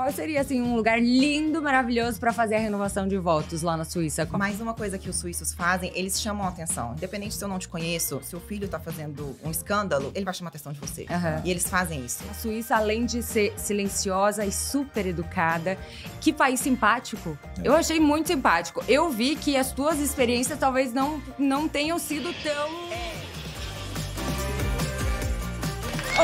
Qual seria, assim, um lugar lindo, maravilhoso para fazer a renovação de votos lá na Suíça? Mais uma coisa que os suíços fazem, eles chamam a atenção. Independente se eu não te conheço, se o filho tá fazendo um escândalo, ele vai chamar a atenção de você. Uhum. E eles fazem isso. A Suíça, além de ser silenciosa e super educada, que país simpático. É. Eu achei muito simpático. Eu vi que as tuas experiências talvez não, não tenham sido tão... É.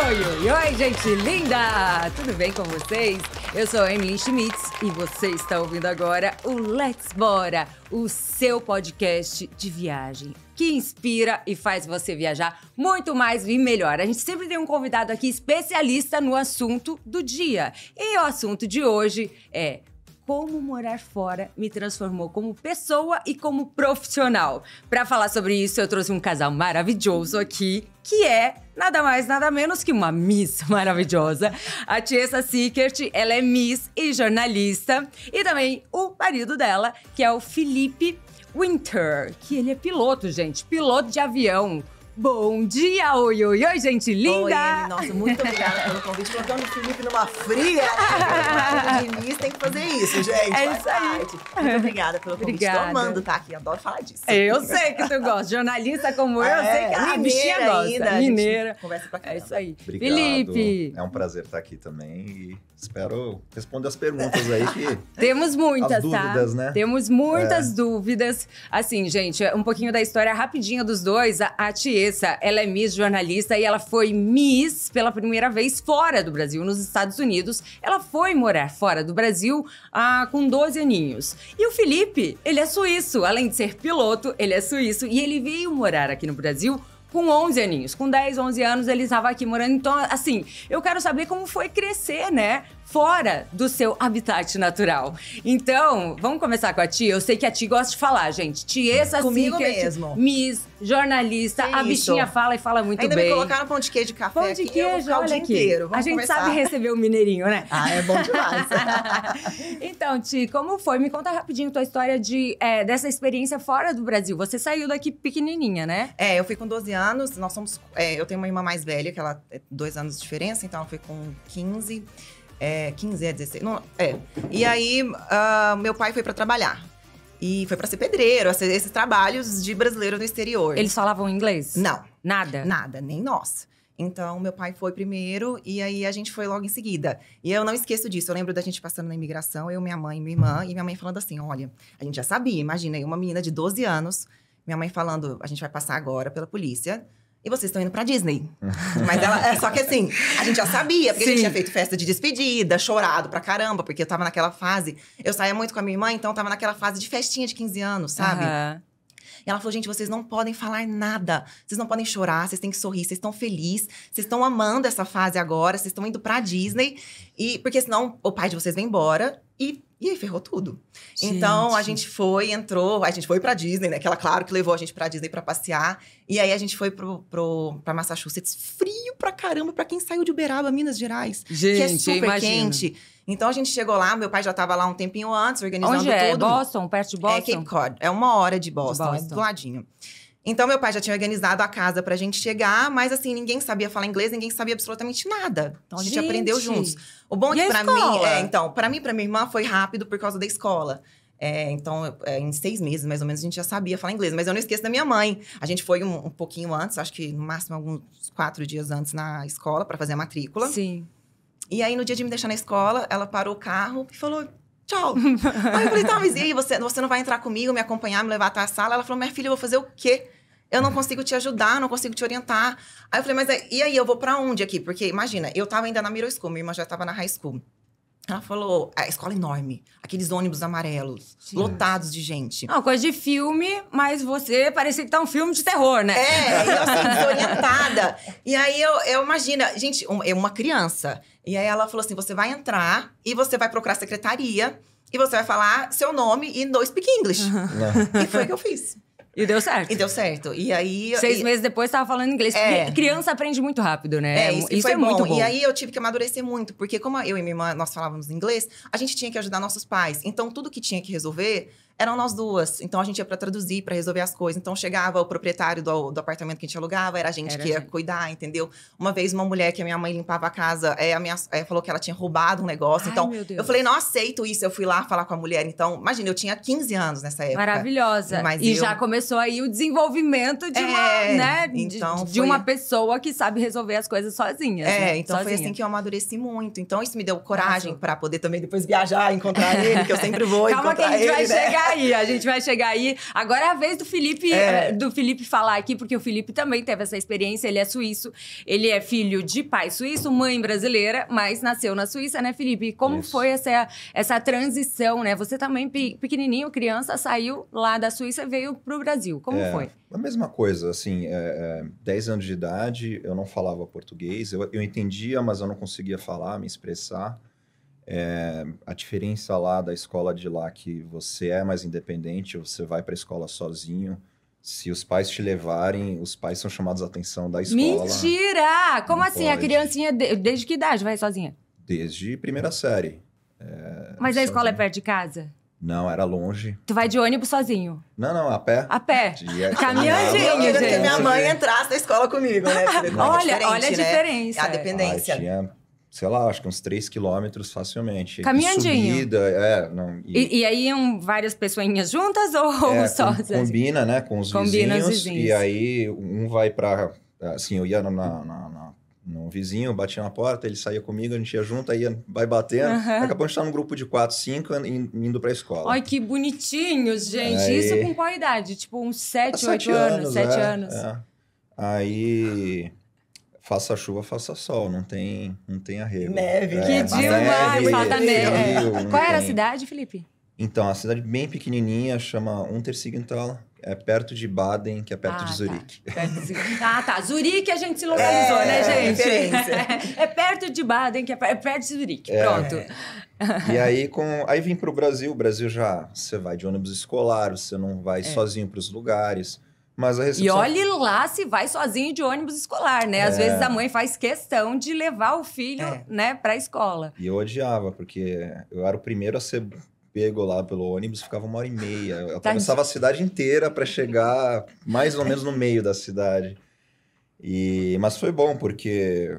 Oi, oi, oi, gente linda! Tudo bem com vocês? Eu sou a Emily Schmitz e você está ouvindo agora o Let's Bora, o seu podcast de viagem que inspira e faz você viajar muito mais e melhor. A gente sempre tem um convidado aqui especialista no assunto do dia. E o assunto de hoje é como morar fora me transformou como pessoa e como profissional. Para falar sobre isso, eu trouxe um casal maravilhoso aqui, que é nada mais, nada menos que uma Miss maravilhosa. A Tiesa Sickert, ela é Miss e jornalista. E também o marido dela, que é o Felipe Winter, que ele é piloto, gente, piloto de avião. Bom dia, oi, oi, oi, gente linda! Oi, nossa, muito obrigada pelo convite. Colocando o Felipe numa fria, né? tem que fazer isso, gente. É isso aí. Muito obrigada pelo convite. Obrigada. Estou amando tá aqui, adoro falar disso. Eu sei que tu gosta. Jornalista como eu, é, eu sei que a é, mineira bichinha gosta. Ainda, mineira. Conversa pra caramba. É isso aí. Obrigado. Felipe! É um prazer estar tá aqui também e espero responder as perguntas aí que... Temos muitas, as tá? dúvidas, tá? né? Temos muitas é. dúvidas. Assim, gente, um pouquinho da história rapidinha dos dois. A, a cabeça, ela é Miss Jornalista e ela foi Miss pela primeira vez fora do Brasil, nos Estados Unidos. Ela foi morar fora do Brasil ah, com 12 aninhos. E o Felipe, ele é suíço. Além de ser piloto, ele é suíço e ele veio morar aqui no Brasil com 11 aninhos. Com 10, 11 anos, ele estava aqui morando. Então, assim, eu quero saber como foi crescer, né? fora do seu habitat natural. Então, vamos começar com a Tia. Eu sei que a Tia gosta de falar, gente. Tia, essa Comigo é mesmo. Miss, jornalista, que a isso. bichinha fala e fala muito Ainda bem. Ainda me colocaram pão de queijo de café Pão de aqui, queijo, olha aqui. Inteiro. Vamos a gente sabe receber o mineirinho, né? Ah, é bom demais. então, Ti, como foi? Me conta rapidinho tua história de, é, dessa experiência fora do Brasil. Você saiu daqui pequenininha, né? É, eu fui com 12 anos. Nós somos... É, eu tenho uma irmã mais velha, que ela é dois anos de diferença. Então, ela foi com 15 é, 15, é 16. Não, é. E aí, uh, meu pai foi para trabalhar. E foi para ser pedreiro, esses, trabalhos de brasileiro no exterior. Eles falavam inglês? Não. Nada? Nada, nem nós. Então, meu pai foi primeiro e aí a gente foi logo em seguida. E eu não esqueço disso. Eu lembro da gente passando na imigração, eu, minha mãe minha irmã, e minha mãe falando assim: olha, a gente já sabia, imagina aí, uma menina de 12 anos, minha mãe falando: a gente vai passar agora pela polícia e vocês estão indo pra Disney. Mas ela. É, só que assim, a gente já sabia, porque Sim. a gente tinha feito festa de despedida, chorado pra caramba, porque eu tava naquela fase. Eu saía muito com a minha irmã, então eu tava naquela fase de festinha de 15 anos, sabe? Uhum. E ela falou: gente, vocês não podem falar nada. Vocês não podem chorar, vocês têm que sorrir, vocês estão felizes, vocês estão amando essa fase agora, vocês estão indo pra Disney. E porque senão o pai de vocês vem embora e e aí ferrou tudo. Gente. Então a gente foi, entrou, a gente foi para Disney, né? Que ela, claro, que levou a gente para Disney para passear. E aí a gente foi pro, pro, pra Massachusetts, frio pra caramba, para quem saiu de Uberaba, Minas Gerais. Gente, que é super quente. Então a gente chegou lá, meu pai já estava lá um tempinho antes, organizando Onde é? tudo. Boston, perto de Boston? É Cape Cod. É uma hora de Boston, de é Boston. É do ladinho. Então, meu pai já tinha organizado a casa pra gente chegar, mas assim, ninguém sabia falar inglês, ninguém sabia absolutamente nada. Então, a gente, gente. aprendeu juntos. O bom é que pra mim. É, então, pra mim pra minha irmã foi rápido por causa da escola. É, então, é, em seis meses, mais ou menos, a gente já sabia falar inglês. Mas eu não esqueço da minha mãe. A gente foi um, um pouquinho antes, acho que no máximo alguns quatro dias antes na escola para fazer a matrícula. Sim. E aí, no dia de me deixar na escola, ela parou o carro e falou: tchau. aí eu falei, tá, mas e aí, você, você não vai entrar comigo, me acompanhar, me levar até a sala? Ela falou, minha filha, eu vou fazer o quê? Eu não consigo te ajudar, não consigo te orientar. Aí eu falei, mas e aí, eu vou para onde aqui? Porque imagina, eu tava ainda na middle school, minha irmã já tava na high school. Ela falou, a escola é enorme, aqueles ônibus amarelos, Sim. lotados de gente. Uma coisa de filme, mas você parecia que tá um filme de terror, né? É, eu assim, desorientada. e aí eu, eu imagino, gente, um, é uma criança. E aí ela falou assim: você vai entrar e você vai procurar a secretaria e você vai falar seu nome e no speak English. Uhum. e foi o que eu fiz. E deu certo. E deu certo. E aí. Seis e... meses depois tava falando inglês. É. Criança aprende muito rápido, né? É, é isso, isso é bom. muito bom. E aí eu tive que amadurecer muito, porque como eu e minha irmã nós falávamos inglês, a gente tinha que ajudar nossos pais. Então tudo que tinha que resolver eram nós duas. Então a gente ia para traduzir, para resolver as coisas. Então chegava o proprietário do, do apartamento que a gente alugava, era a gente era que ia gente. cuidar, entendeu? Uma vez uma mulher que a minha mãe limpava a casa, é, a minha, é, falou que ela tinha roubado um negócio. Ai, então eu falei, não aceito isso. Eu fui lá falar com a mulher. Então, imagina, eu tinha 15 anos nessa época. Maravilhosa. Mas e eu... já começou aí o desenvolvimento de é, uma, né, então de, de uma pessoa que sabe resolver as coisas sozinha. É, né? então sozinha. foi assim que eu amadureci muito. Então isso me deu coragem para poder também depois viajar, encontrar ele, que eu sempre vou Calma encontrar que a gente ele, vai né? chegar aí, a gente vai chegar aí. Agora é a vez do Felipe, é. Eh, do Felipe falar aqui, porque o Felipe também teve essa experiência, ele é suíço, ele é filho de pai suíço, mãe brasileira, mas nasceu na Suíça, né, Felipe? Como Isso. foi essa, essa transição, né? Você também, pequenininho, criança, saiu lá da Suíça e veio o Brasil. Como é, foi? A mesma coisa, assim, é, 10 é, anos de idade, eu não falava português, eu, eu entendia, mas eu não conseguia falar, me expressar. É, a diferença lá da escola de lá que você é mais independente, você vai para a escola sozinho. Se os pais te levarem, os pais são chamados a atenção da escola. Mentira! Como Não assim? Pode. A criancinha, desde que idade vai sozinha? Desde primeira série. É, Mas a sozinho. escola é perto de casa? Não, era longe. Tu vai de ônibus sozinho? Não, não, a pé. A pé. Caminhadinho, gente. que minha mãe entrasse na escola comigo, né? Olha, olha a né? diferença. A dependência. Ah, tinha sei lá, acho que uns 3 quilômetros facilmente. Caminhandinho. Subida, é. Não, e... E, e aí um, várias pessoinhas juntas ou é, só? combina, né? Com os, combina vizinhos, os vizinhos. E aí um vai para Assim, eu ia na, na, na, vizinho, batia na porta, ele saía comigo, a gente ia junto, aí ia, vai batendo. Uhum. Acabou a gente estar tá num grupo de quatro cinco indo pra escola. Ai, que bonitinhos gente. Aí... Isso com qual idade? Tipo uns sete oito anos, sete anos. É, anos. É. Aí faça chuva, faça sol, não tem, não tem arrego. Neve. É, que demais, falta neve. neve. É. Qual era tem... a cidade, Felipe? Então, a cidade bem pequenininha, chama Untersiegenthal, é perto de Baden, que é perto ah, tá. de Zurique. Tá. Ah, tá. Zurique a gente se localizou, é, né, é gente? É, é perto de Baden, que é, é perto de Zurique. É. Pronto. E aí, com... aí vim para o Brasil. O Brasil já... Você vai de ônibus escolar, você não vai sozinho para os lugares. Mas a recepção... E olhe lá se vai sozinho de ônibus escolar, né? É. Às vezes a mãe faz questão de levar o filho, é. né, pra escola. E eu odiava, porque eu era o primeiro a ser pego lá pelo ônibus, ficava uma hora e meia. Eu atravessava a cidade inteira para chegar mais ou menos no meio da cidade. E, mas foi bom, porque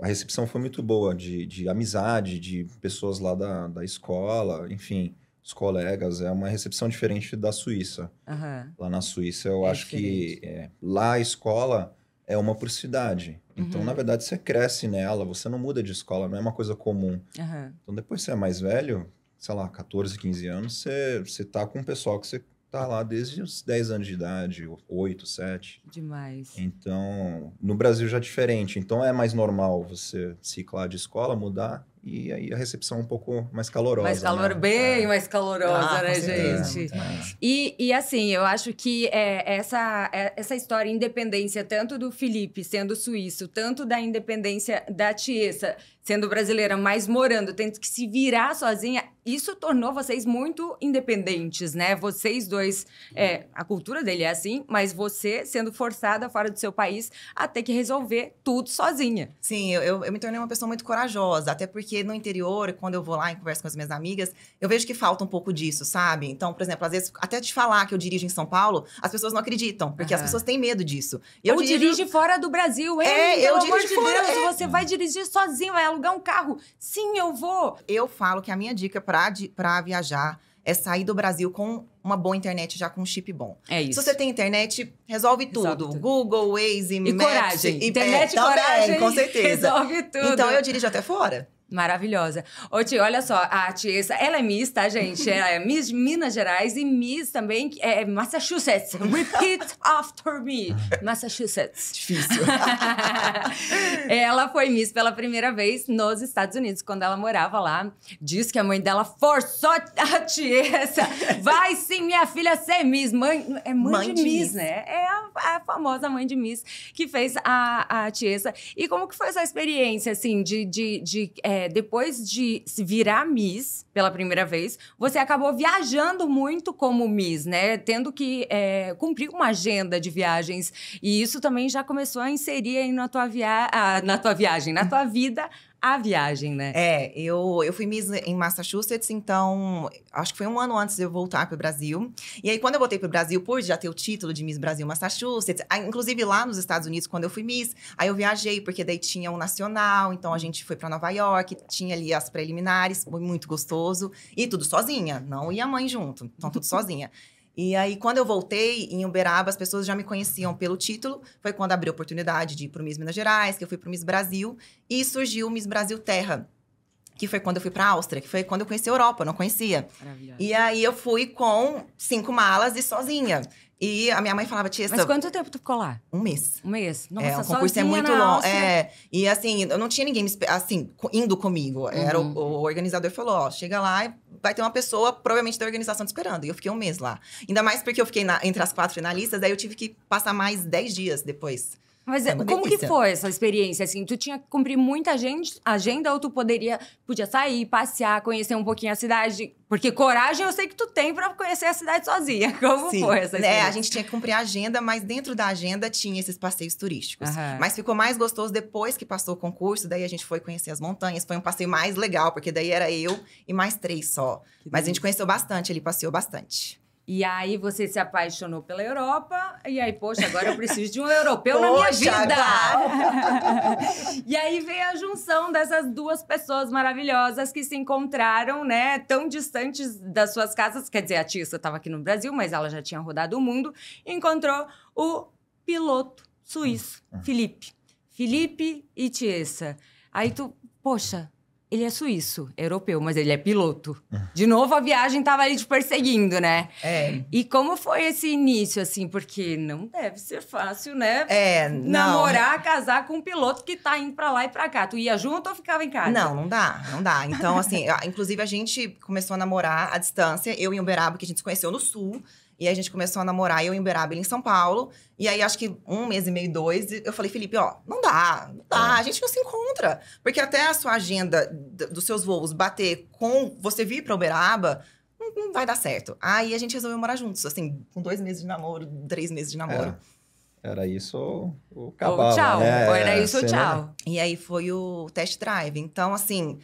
a recepção foi muito boa de, de amizade, de pessoas lá da, da escola, enfim os colegas, é uma recepção diferente da Suíça. Uhum. Lá na Suíça, eu é acho diferente. que é, lá a escola é uma por cidade. Então, uhum. na verdade, você cresce nela, você não muda de escola, não é uma coisa comum. Uhum. Então, depois você é mais velho, sei lá, 14, 15 anos, você, você tá com um pessoal que você tá lá desde os 10 anos de idade, 8, 7. Demais. Então, no Brasil já é diferente. Então, é mais normal você ciclar de escola, mudar e aí a recepção é um pouco mais calorosa. Mais calor, né? bem é. mais calorosa, ah, né, gente? É, E, e assim, eu acho que é, essa, é, essa história independência, tanto do Felipe sendo suíço, tanto da independência da Tiesa, sendo brasileira, mas morando, tendo que se virar sozinha, isso tornou vocês muito independentes, né? Vocês dois, é, a cultura dele é assim, mas você sendo forçada fora do seu país a ter que resolver tudo sozinha. Sim, eu, eu me tornei uma pessoa muito corajosa, até porque no interior, quando eu vou lá e converso com as minhas amigas, eu vejo que falta um pouco disso, sabe? Então, por exemplo, às vezes, até te falar que eu dirijo em São Paulo, as pessoas não acreditam, porque uhum. as pessoas têm medo disso. Eu Ou dirige fora do Brasil, é, hein? É, eu dirijo amor de fora, Deus, é. você vai dirigir sozinho, ela é alugar um carro? Sim, eu vou. Eu falo que a minha dica para viajar é sair do Brasil com uma boa internet já com um chip bom. É isso. Se você tem internet, resolve tudo. Resolve tudo. Google, Waze, e Maps, coragem. E, internet é, coragem. Também, com certeza. Resolve tudo. Então eu dirijo até fora. Maravilhosa. Ô, tia, olha só, a Tiesa, ela é Miss, tá, gente? Ela é Miss de Minas Gerais e Miss também é Massachusetts. Repeat after me. Massachusetts. Difícil. ela foi Miss pela primeira vez nos Estados Unidos, quando ela morava lá. Diz que a mãe dela forçou a Tiesa. Vai sim, minha filha, ser Miss. Mãe, é mãe, mãe de, de Miss, Miss, né? É a, a, famosa mãe de Miss que fez a, a Tiesa. E como que foi essa experiência, assim, de... de, de é, é, depois de se virar Miss pela primeira vez, você acabou viajando muito como Miss, né? Tendo que é, cumprir uma agenda de viagens. E isso também já começou a inserir aí na tua, via... Ah, na tua viagem, na tua vida, a viagem, né? É, eu, eu fui Miss em Massachusetts, então acho que foi um ano antes de eu voltar para o Brasil. E aí, quando eu voltei para o Brasil, por já ter o título de Miss Brasil Massachusetts, inclusive lá nos Estados Unidos, quando eu fui Miss, aí eu viajei, porque daí tinha um nacional, então a gente foi para Nova York, tinha ali as preliminares, foi muito gostoso. E tudo sozinha, não ia a mãe junto, então tudo sozinha. E aí, quando eu voltei em Uberaba, as pessoas já me conheciam pelo título. Foi quando abri a oportunidade de ir para o Miss Minas Gerais, que eu fui para o Miss Brasil. E surgiu o Miss Brasil Terra, que foi quando eu fui para a Áustria, que foi quando eu conheci a Europa, eu não conhecia. Maravilhoso. E aí, eu fui com cinco malas e sozinha. E a minha mãe falava, tia... Mas quanto tempo tu ficou lá? Um mês. Um mês. Nossa, é, o tá concurso é muito longo. É, e assim, eu não tinha ninguém, assim, indo comigo. Uhum. Era o, uhum. o, organizador falou, ó, chega lá e vai ter uma pessoa, provavelmente, da organização te esperando. E eu fiquei um mês lá. Ainda mais porque eu fiquei na, entre as quatro finalistas, aí eu tive que passar mais dez dias depois mas é como delícia. que foi essa experiência? Assim, tu tinha que cumprir muita agenda ou tu poderia, podia sair, passear, conhecer um pouquinho a cidade? Porque coragem eu sei que tu tem para conhecer a cidade sozinha. Como Sim, foi essa né? experiência? É, a gente tinha que cumprir a agenda, mas dentro da agenda tinha esses passeios turísticos. Uhum. Mas ficou mais gostoso depois que passou o concurso, daí a gente foi conhecer as montanhas. Foi um passeio mais legal, porque daí era eu e mais três só. Que mas a gente conheceu bastante, ele passeou bastante. E aí você se apaixonou pela Europa, e aí, poxa, agora eu preciso de um europeu na minha vida. e aí veio a junção dessas duas pessoas maravilhosas que se encontraram, né, tão distantes das suas casas. Quer dizer, a Tissa estava aqui no Brasil, mas ela já tinha rodado o mundo. Encontrou o piloto suíço, hum, hum. Felipe. Felipe e Tiesa. Aí tu, poxa, ele é suíço, é europeu, mas ele é piloto. De novo, a viagem tava ali te perseguindo, né? É. E como foi esse início, assim? Porque não deve ser fácil, né? É, não. Namorar, casar com um piloto que tá indo pra lá e pra cá. Tu ia junto ou ficava em casa? Não, não dá, não dá. Então, assim, inclusive a gente começou a namorar à distância, eu e o Uberaba, que a gente se conheceu no Sul. E a gente começou a namorar, eu em Uberaba, ele em São Paulo. E aí, acho que um mês e meio, dois, eu falei, Felipe, ó, não dá, não dá, é. a gente não se encontra. Porque até a sua agenda dos seus voos bater com você vir pra Uberaba, não, não, vai dar certo. Aí a gente resolveu morar juntos, assim, com dois meses de namoro, três meses de namoro. É. Era isso o cabal, acabava, tchau, né? É, era isso ou tchau. E aí foi o test drive. Então, assim...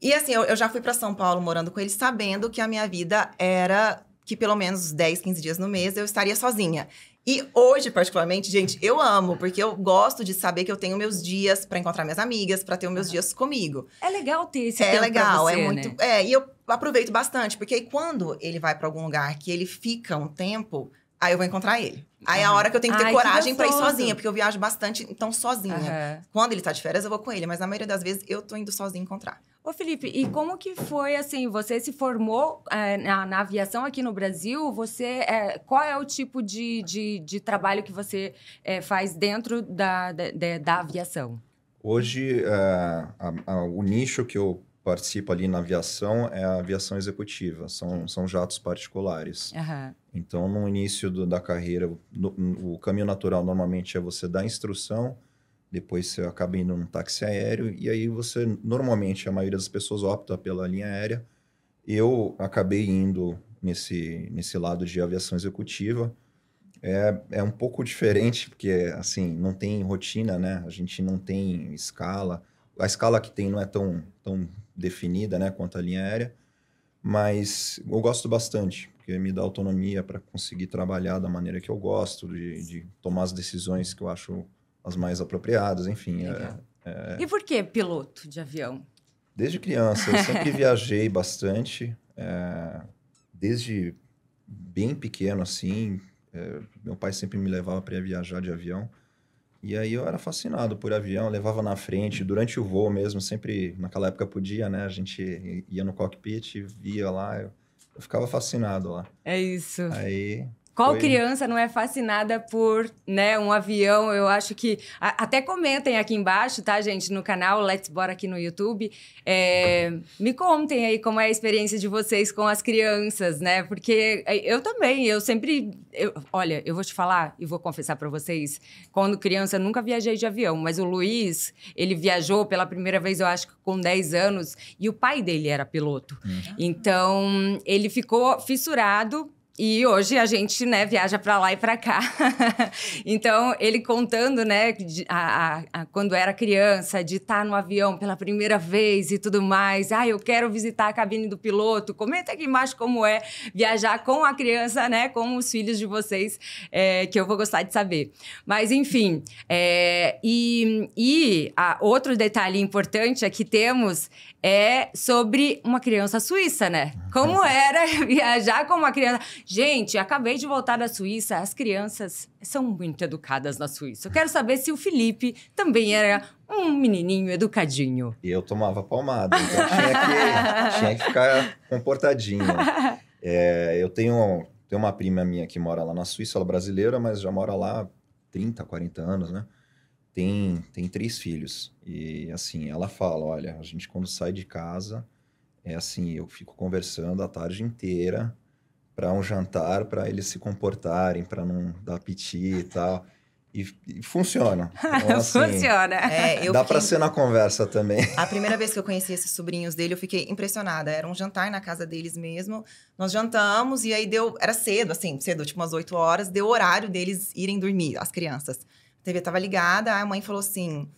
E assim, eu, eu já fui para São Paulo morando com ele, sabendo que a minha vida era que pelo menos 10, 15 dias no mês eu estaria sozinha. E hoje, particularmente, gente, eu amo, porque eu gosto de saber que eu tenho meus dias para encontrar minhas amigas, para ter os meus uhum. dias comigo. É legal ter esse é tempo legal, você, é muito, né? é, e eu aproveito bastante, porque aí quando ele vai para algum lugar que ele fica um tempo, aí eu vou encontrar ele. Aí é a hora que eu tenho que ter Ai, coragem para ir sozinha, porque eu viajo bastante, então sozinha. Uhum. Quando ele tá de férias, eu vou com ele, mas na maioria das vezes eu tô indo sozinha encontrar. Ô Felipe, e como que foi assim? Você se formou é, na, na, aviação aqui no Brasil? Você é, qual é o tipo de, de, de trabalho que você é, faz dentro da, da, da aviação? Hoje a, a, o nicho que eu participo ali na aviação é a aviação executiva, são, são jatos particulares. Uhum. Então, no início do, da carreira, no, no, o caminho natural normalmente é você dar instrução depois você acaba indo num táxi aéreo, e aí você, normalmente, a maioria das pessoas opta pela linha aérea. Eu acabei indo nesse, nesse lado de aviação executiva. É, é um pouco diferente, porque, assim, não tem rotina, né? A gente não tem escala. A escala que tem não é tão, tão definida, né, quanto a linha aérea. Mas eu gosto bastante, porque me dá autonomia para conseguir trabalhar da maneira que eu gosto, de, de tomar as decisões que eu acho as mais apropriadas, enfim. É, é... E por que piloto de avião? Desde criança, eu sempre viajei bastante, é... desde bem pequeno, assim. É, meu pai sempre me levava para viajar de avião. E aí eu era fascinado por avião, levava na frente, durante o voo mesmo, sempre, naquela época podia, né? A gente ia no cockpit, via lá, eu, eu ficava fascinado lá. É isso. Aí qual Foi... criança não é fascinada por né, um avião? Eu acho que. A, até comentem aqui embaixo, tá, gente, no canal Let's Bora aqui no YouTube. É, me contem aí como é a experiência de vocês com as crianças, né? Porque é, eu também, eu sempre. Eu, olha, eu vou te falar e vou confessar para vocês. Quando criança, eu nunca viajei de avião, mas o Luiz, ele viajou pela primeira vez, eu acho que com 10 anos, e o pai dele era piloto. Hum. Então, ele ficou fissurado e hoje a gente, né, viaja para lá e para cá. então, ele contando, né, de, a, a, quando era criança, de estar tá no avião pela primeira vez e tudo mais. Ah, eu quero visitar a cabine do piloto. Comenta aqui embaixo como é viajar com a criança, né, com os filhos de vocês, é, que eu vou gostar de saber. Mas, enfim. É, e e a, outro detalhe importante é que temos é sobre uma criança suíça, né? Como era viajar com uma criança. Gente, acabei de voltar da Suíça, as crianças são muito educadas na Suíça. Eu quero saber se o Felipe também era um menininho educadinho. E eu tomava palmada, então tinha que, tinha que ficar comportadinho. É, eu tenho, tenho uma prima minha que mora lá na Suíça, ela é brasileira, mas já mora lá 30, 40 anos, né? tem, tem três filhos. E assim, ela fala: olha, a gente quando sai de casa, é assim, eu fico conversando a tarde inteira para um jantar, para eles se comportarem, para não dar piti e tal. E, e funciona. Ah, então, assim, funciona. É, dá fiquei... para ser na conversa também. A primeira vez que eu conheci esses sobrinhos dele, eu fiquei impressionada. Era um jantar na casa deles mesmo. Nós jantamos e aí deu. Era cedo, assim, cedo, tipo umas 8 horas. Deu horário deles irem dormir, as crianças. TV estava ligada, a mãe falou assim: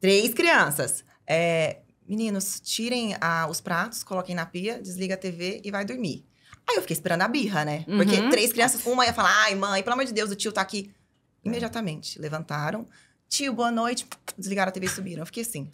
três crianças. É, meninos, tirem a, os pratos, coloquem na pia, desliga a TV e vai dormir. Aí eu fiquei esperando a birra, né? Uhum. Porque três crianças, uma ia falar, ai, mãe, pelo amor de Deus, o tio tá aqui. É. Imediatamente levantaram. Tio, boa noite. Desligaram a TV e subiram. Eu fiquei assim.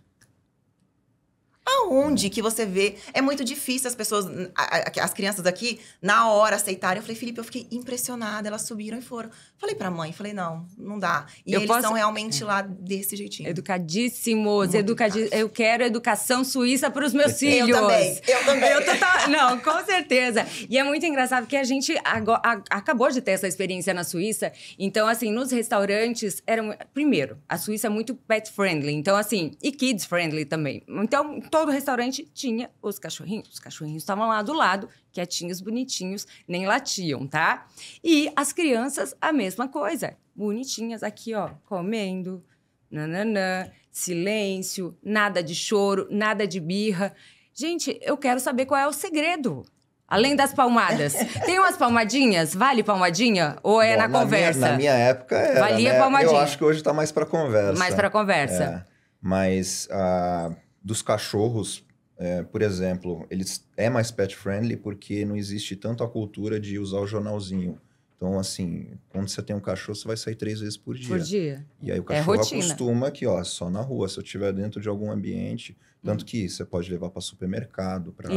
Aonde que você vê? É muito difícil as pessoas, as crianças aqui, na hora aceitarem. Eu falei, Felipe, eu fiquei impressionada. Elas subiram e foram. Falei pra mãe, falei, não, não dá. E eu eles posso... são é realmente é. lá desse jeitinho. Educadíssimos, educadíssimos. Eu quero educação suíça para os meus filhos. Eu também, eu também. Eu Não, com certeza. E é muito engraçado que a gente agora, acabou de ter essa experiência na Suíça. Então, assim, nos restaurantes, era... primeiro, a Suíça é muito pet friendly. Então, assim, e kids friendly também. Então, todo restaurante tinha os cachorrinhos. Os cachorrinhos estavam lá do lado, quietinhos, bonitinhos, nem latiam, tá? E as crianças, a mesma coisa. Bonitinhas aqui, ó, comendo, nananã, silêncio, nada de choro, nada de birra. Gente, eu quero saber qual é o segredo. Além das palmadas. Tem umas palmadinhas? Vale palmadinha? Ou é Bom, na, na, conversa? Minha, na minha época era. Valia né? palmadinha. Eu acho que hoje tá mais pra conversa. Mais pra conversa. É. Mas. Uh dos cachorros, é, por exemplo, eles é mais pet friendly porque não existe tanto a cultura de usar o jornalzinho. Então, assim, quando você tem um cachorro, você vai sair três vezes por dia. Por dia. E aí o é cachorro é acostuma que, ó, só na rua, se eu estiver dentro de algum ambiente. Tanto hum. que você pode levar para supermercado, para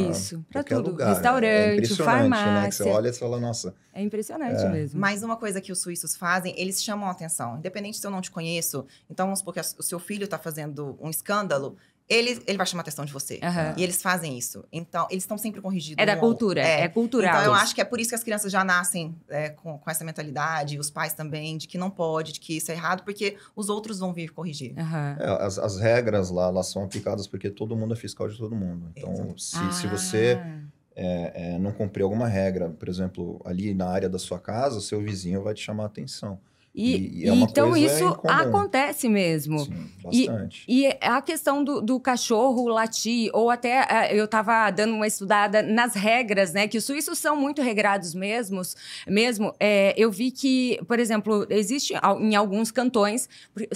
qualquer tudo. lugar. Restaurante, é farmácia. Né? Que você olha e fala, nossa. É impressionante é. mesmo. Mais uma coisa que os suíços fazem, eles chamam a atenção. Independente se eu não te conheço, então vamos supor que o seu filho está fazendo um escândalo, ele, ele vai chamar atenção de você. Uhum. E eles fazem isso. Então, eles estão sempre corrigidos. É da cultura, é. é. cultural. Então, eu acho que é por isso que as crianças já nascem é, com, com, essa mentalidade, os pais também, de que não pode, de que isso é errado, porque os outros vão vir corrigir. Uhum. É, as, as, regras lá, elas são aplicadas porque todo mundo é fiscal de todo mundo. Então, se, ah. se você ah. É, é, não cumprir alguma regra, por exemplo, ali na área da sua casa, o seu vizinho vai te chamar a atenção. E, e é então isso incomum. acontece mesmo. Sim, bastante. E, e a questão do, do, cachorro latir, ou até é, eu estava dando uma estudada nas regras, né? Que os suíços são muito regrados mesmos, mesmo. É, eu vi que, por exemplo, existe em alguns cantões,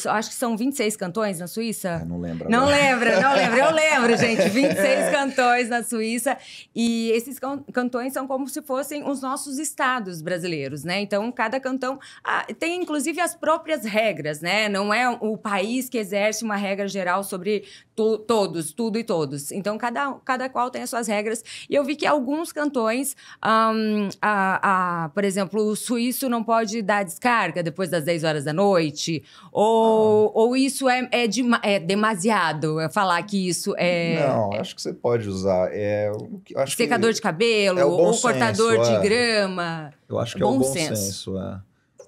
acho que são 26 cantões na Suíça. Eu ah, não lembro. Não lembro, lembra, não lembro Eu lembro, gente. 26 cantões na Suíça. E esses cantões são como se fossem os nossos estados brasileiros, né? Então, cada cantão ah, tem inclusive, as próprias regras, né? Não é o país que exerce uma regra geral sobre todos, tudo e todos. Então, cada, cada qual tem as suas regras. E eu vi que alguns cantões, um, a, a, por exemplo, o suíço não pode dar descarga depois das 10 horas da noite, ou, ah. ou isso é, é, de, é demasiado, é falar que isso é... Não, é, acho que você pode usar. É, acho secador de cabelo, é ou senso, cortador de é. grama. Eu acho é que é o bom senso, senso é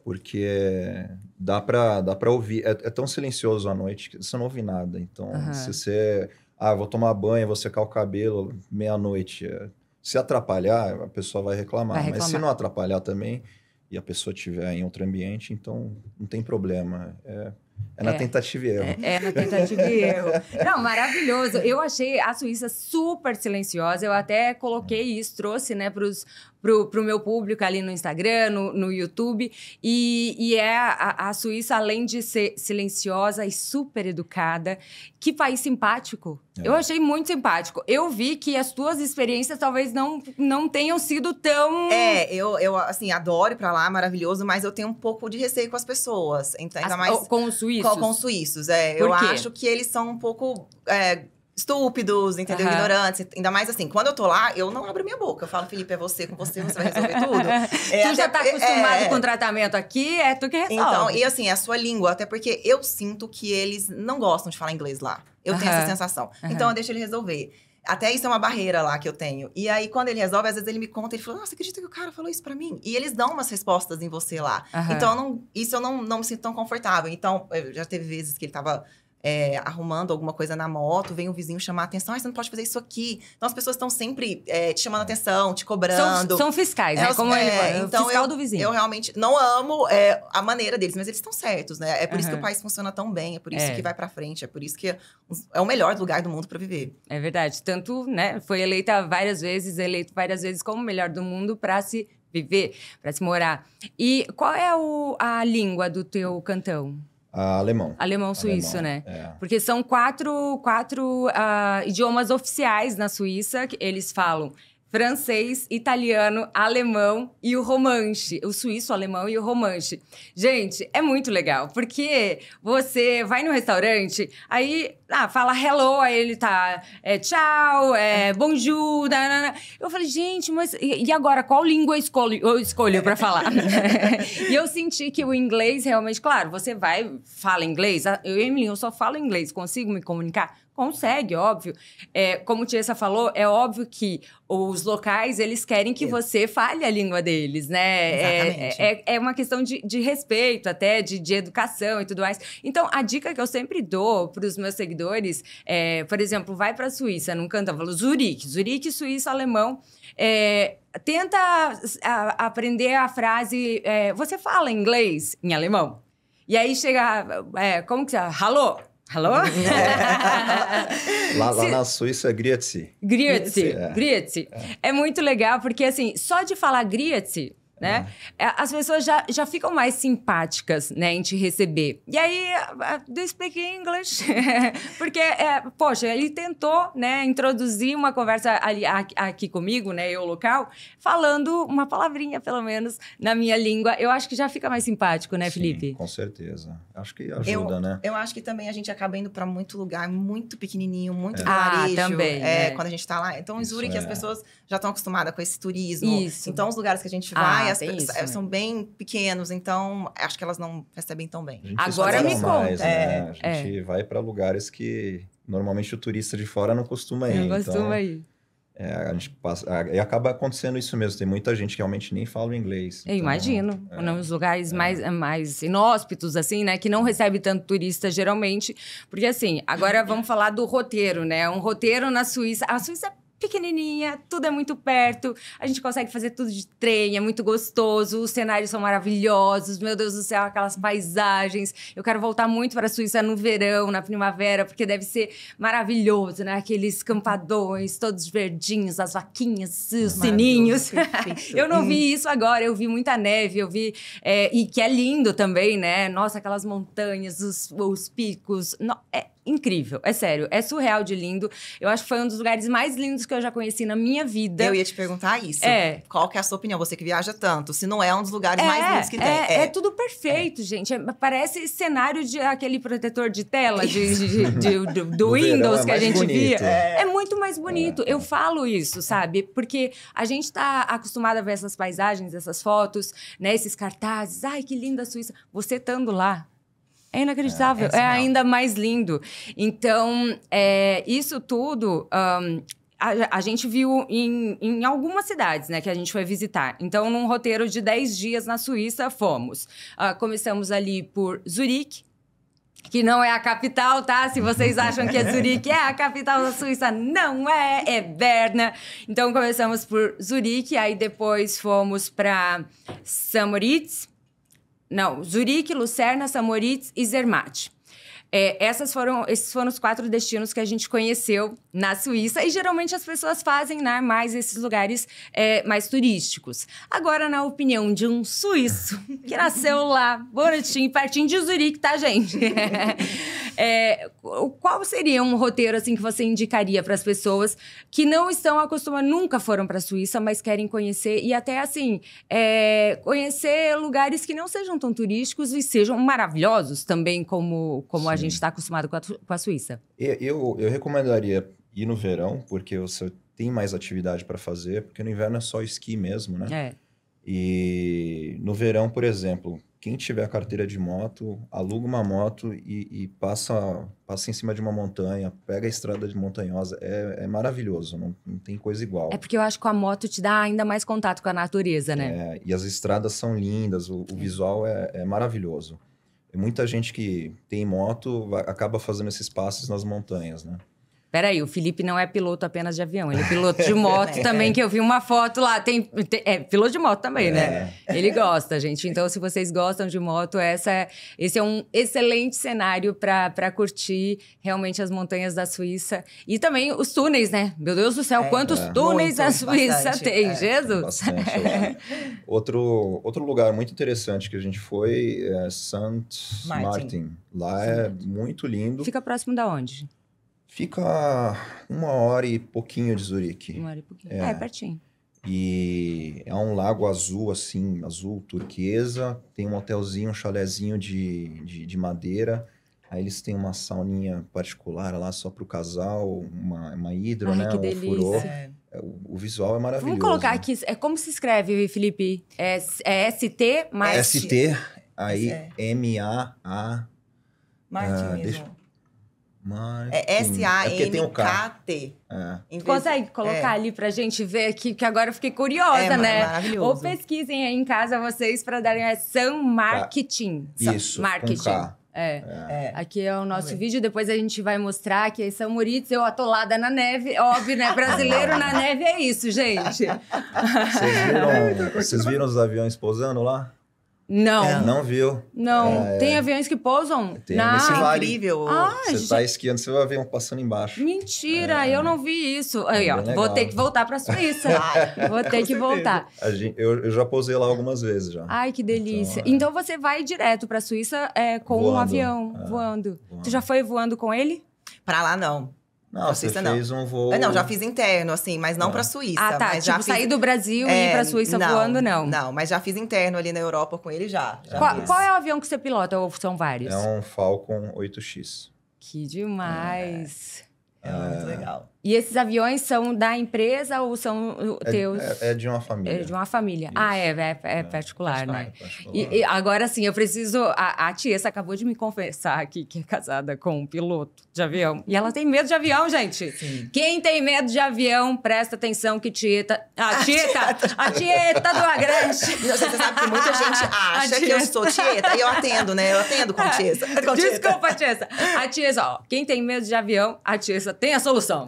porque dá para dá para ouvir. É, é, tão silencioso à noite que você não ouve nada. Então, uhum. se você ah, vou tomar banho, vou secar o cabelo meia-noite, se atrapalhar, a pessoa vai reclamar. vai reclamar. Mas se não atrapalhar também e a pessoa estiver em outro ambiente, então não tem problema. É, é na é, tentativa e erro. É, é, na tentativa e erro. Não, maravilhoso. Eu achei a Suíça super silenciosa. Eu até coloquei isso, trouxe né, para os pro, meu público ali no Instagram, no, no YouTube. E, e é a, a, Suíça, além de ser silenciosa e super educada, que país simpático. É. Eu achei muito simpático. Eu vi que as tuas experiências talvez não, não tenham sido tão. É, eu, eu assim, adoro pra lá, maravilhoso, mas eu tenho um pouco de receio com as pessoas. Então, ainda as, mais. Com os suíços? Com, com os suíços, é. Por eu quê? acho que eles são um pouco. É, estúpidos, entendeu? Uhum. Ignorantes. Ainda mais assim, quando eu tô lá, eu não abro minha boca. Eu falo, Felipe, é você, com você, você vai resolver tudo. é, tu já tá acostumado é, com o tratamento aqui, é tu que resolve. Então, e assim, é a sua língua, até porque eu sinto que eles não gostam de falar inglês lá. Eu uhum. tenho essa sensação. Uhum. Então, eu deixo ele resolver. Até isso é uma barreira lá que eu tenho. E aí, quando ele resolve, às vezes ele me conta, ele fala, nossa, acredita que o cara falou isso para mim? E eles dão umas respostas em você lá. Então, não, isso eu não, não me sinto tão confortável. Então, já teve vezes que ele tava é, arrumando alguma coisa na moto, vem um vizinho chamar a atenção, ah, você não pode fazer isso aqui. Então as pessoas estão sempre é, te chamando atenção, te cobrando. São, são fiscais, né? é, né? Como é, ele fala, é então fiscal eu, do vizinho. Eu realmente não amo é, a maneira deles, mas eles estão certos, né? É por uhum. isso que o país funciona tão bem, é por isso que vai para frente, é por isso que é o melhor lugar do mundo para viver. É verdade. Tanto, né, foi eleita várias vezes, eleito várias vezes como o melhor do mundo para se viver, para se morar. E qual é o, a língua do teu cantão? alemão. Alemão suíço, alemão, né? É. Porque são quatro, quatro uh, idiomas oficiais na Suíça que eles falam francês, italiano, alemão e o romanche, o suíço, o alemão e o romanche. Gente, é muito legal, porque você vai no restaurante, aí ah, fala hello, aí ele tá é, tchau, é, bonjour, danana. eu falei, gente, mas e agora qual língua eu escolho, eu escolho para falar? e eu senti que o inglês realmente, claro, você vai, fala inglês, eu, Emily, eu só falo inglês, consigo me comunicar? Consegue, óbvio. É, como o Tiesa falou, é óbvio que os locais, eles querem que você fale a língua deles, né? É, é, é, é, uma questão de, de respeito até, de, de educação e tudo mais. Então, a dica que eu sempre dou para os meus seguidores, é, por exemplo, vai para a Suíça, não canta, falo Zurique, Zurique, Suíça, alemão. É, tenta a, aprender a frase, é, você fala inglês em alemão? E aí chega, é, como que você... Hallo? Alô? lá, lá na Suíça, Grietzi. Grietzi, Grietzi. É. é. é muito legal, porque assim, só de falar Grietzi, né? É. As pessoas já, já ficam mais simpáticas, né, em te receber. E aí, do speak English, porque, é, poxa, ele tentou, né, introduzir uma conversa ali, aqui comigo, né, eu local, falando uma palavrinha, pelo menos, na minha língua. Eu acho que já fica mais simpático, né, Sim, Felipe? com certeza. Acho que ajuda, eu, né? Eu acho que também a gente acaba indo para muito lugar, muito pequenininho, muito é. Ah, varejo, ah, também, é, né? Quando a gente está lá. Então, em que as é. pessoas já estão acostumadas com esse turismo. Isso. Então, os lugares que a gente ah, vai... Ah, as, isso, né? são bem pequenos, então acho que elas não recebem tão bem. Agora me conta. Mais, né? A gente né? É, é. vai para lugares que normalmente o turista de fora não costuma ir. Não costuma então... ir. É, a gente passa, e acaba acontecendo isso mesmo. Tem muita gente que realmente nem fala inglês. Eu então, imagino. É, nos lugares é. mais, é, mais inóspitos, assim, né? Que não recebe tanto turista, geralmente. Porque, assim, agora vamos falar do roteiro, né? Um roteiro na Suíça. A Suíça é pequenininha, tudo é muito perto, a gente consegue fazer tudo de trem, é muito gostoso, os cenários são maravilhosos, meu Deus do céu, aquelas paisagens. Eu quero voltar muito para a Suíça no verão, na primavera, porque deve ser maravilhoso, né? Aqueles campadões, todos verdinhos, as vaquinhas, os sininhos. eu não vi isso agora, eu vi muita neve, eu vi. É, e que é lindo também, né? Nossa, aquelas montanhas, os, os picos. No, é, incrível. É sério, é surreal de lindo. Eu acho que foi um dos lugares mais lindos que eu já conheci na minha vida. Eu ia te perguntar isso. É. Qual que é a sua opinião? Você que viaja tanto, se não é um dos lugares é, mais lindos que é, tem. É, é. tudo perfeito, gente. É, parece cenário de aquele protetor de tela de, de, de, do, do é Windows que a gente bonito. via. É. é. muito mais bonito. Eu falo isso, sabe? Porque a gente está acostumado a ver essas paisagens, essas fotos, né? Esses cartazes. Ai, que linda a Suíça. Você estando lá, é inacreditável, é, é, é ainda mais lindo. Então, é, isso tudo. Um, a, a, gente viu em, em, algumas cidades, né, que a gente foi visitar. Então, num roteiro de 10 dias na Suíça, fomos. Uh, começamos ali por Zurique, que não é a capital, tá? Se vocês acham que é Zurique, é a capital da Suíça, não é, é Berna. Então começamos por Zurique, aí depois fomos para Samoritz, não, Zurique, Lucerna, Samoritz e Zermatt. É, essas foram, esses foram os quatro destinos que a gente conheceu na Suíça e geralmente as pessoas fazem né, mais esses lugares é, mais turísticos. Agora, na opinião de um suíço que nasceu lá, bonitinho, pertinho de Zurique, tá, gente? É, qual seria um roteiro assim que você indicaria para as pessoas que não estão acostumadas, nunca foram para a Suíça, mas querem conhecer e até assim é, conhecer lugares que não sejam tão turísticos e sejam maravilhosos também como como Sim. a gente está acostumado com a, com a Suíça? Eu, eu, eu recomendaria ir no verão, porque você tem mais atividade para fazer, porque no inverno é só esqui mesmo, né? É. E no verão, por exemplo, quem tiver carteira de moto, aluga uma moto e, e, passa, passa em cima de uma montanha, pega a estrada de montanhosa. É, é maravilhoso, não, não, tem coisa igual. É porque eu acho que a moto te dá ainda mais contato com a natureza, né? É, e as estradas são lindas, o, o é. visual é, é maravilhoso. Muita gente que tem moto vai, acaba fazendo esses passos nas montanhas, né? Peraí, o Felipe não é piloto apenas de avião, ele é piloto de moto é. também, que eu vi uma foto lá. Tem, tem é piloto de moto também, né? é. né? Ele gosta, gente. Então, se vocês gostam de moto, essa é, esse é um excelente cenário para curtir realmente as montanhas da Suíça. E também os túneis, né? Meu Deus do céu, é, quantos túneis a Suíça bastante, é, tem, Jesus! Bastante, outro, outro lugar muito interessante que a gente foi é Saint Martin. Martin. Lá Sim. é muito lindo. Fica próximo da onde? Fica uma hora e pouquinho de Zurique. Uma hora e pouquinho. É, é pertinho. E é um lago azul, assim, azul turquesa. Tem um hotelzinho, um chalézinho de, de, de madeira. Aí eles têm uma sauninha particular lá só para o casal, uma, uma hidro, Ai, né? Que um delícia. furô. É. é. O, o, visual é maravilhoso. Vamos colocar aqui. É, como se escreve, Felipe? É, é ST mais. ST, aí é. M-A-A. Martinismo. Ah, é S-A-N-K-T. É. é. Consegue colocar é. ali pra gente ver aqui, que agora eu fiquei curiosa, é, né? Ou pesquisem aí em casa vocês para darem a Sam Marketing. Tá. Isso, Marketing. É. é. é. Aqui é o nosso vídeo, depois a gente vai mostrar que é São Moritz, eu atolada na neve. Óbvio, né? Brasileiro na neve é isso, gente. Vocês viram, vocês viram os aviões pousando lá? Não. É, não viu. Não. É, tem é. aviões que pousam. Tem na... nesse vale. incrível. Ah, você está já... esquiando, você vai ver um passando embaixo. Mentira, é. eu não vi isso. Aí, é ó, vou ter que voltar para a Suíça. vou ter que voltar. Gente, eu, eu, já pousei lá algumas vezes já. Ai, que delícia. Então, é. então você vai direto para a Suíça com voando. um avião voando. voando. Você já foi voando com ele? Para lá não. Não, Suíça, você fez não. um voo. É, não, já fiz interno, assim, mas não ah. pra Suíça. Ah, tá. Mas tipo, já fiz... sair do Brasil é, e ir pra é, Suíça não, voando, não. Não, mas já fiz interno ali na Europa com ele já. já qual, qual, é o avião que você pilota? Ou são vários? É um Falcon 8X. Que demais. É, é muito legal. E esses aviões são da empresa ou são uh, é, teus? É, é, de uma família. É de uma família. Isso. Ah, é, é, é particular, né? É particular. E, e, agora sim, eu preciso. A, a acabou de me confessar aqui que é casada com um piloto de avião. E ela tem medo de avião, gente. Sim. Quem tem medo de avião, presta atenção que Tieta. A, Tieta! Tá a Tieta do Agreste! Você sabe que muita gente acha que eu sou Tieta. E eu atendo, né? Eu atendo com Tieta. Com Desculpa, Tieta. A Tieta, ó. Quem tem medo de avião, a Tieta tem a solução.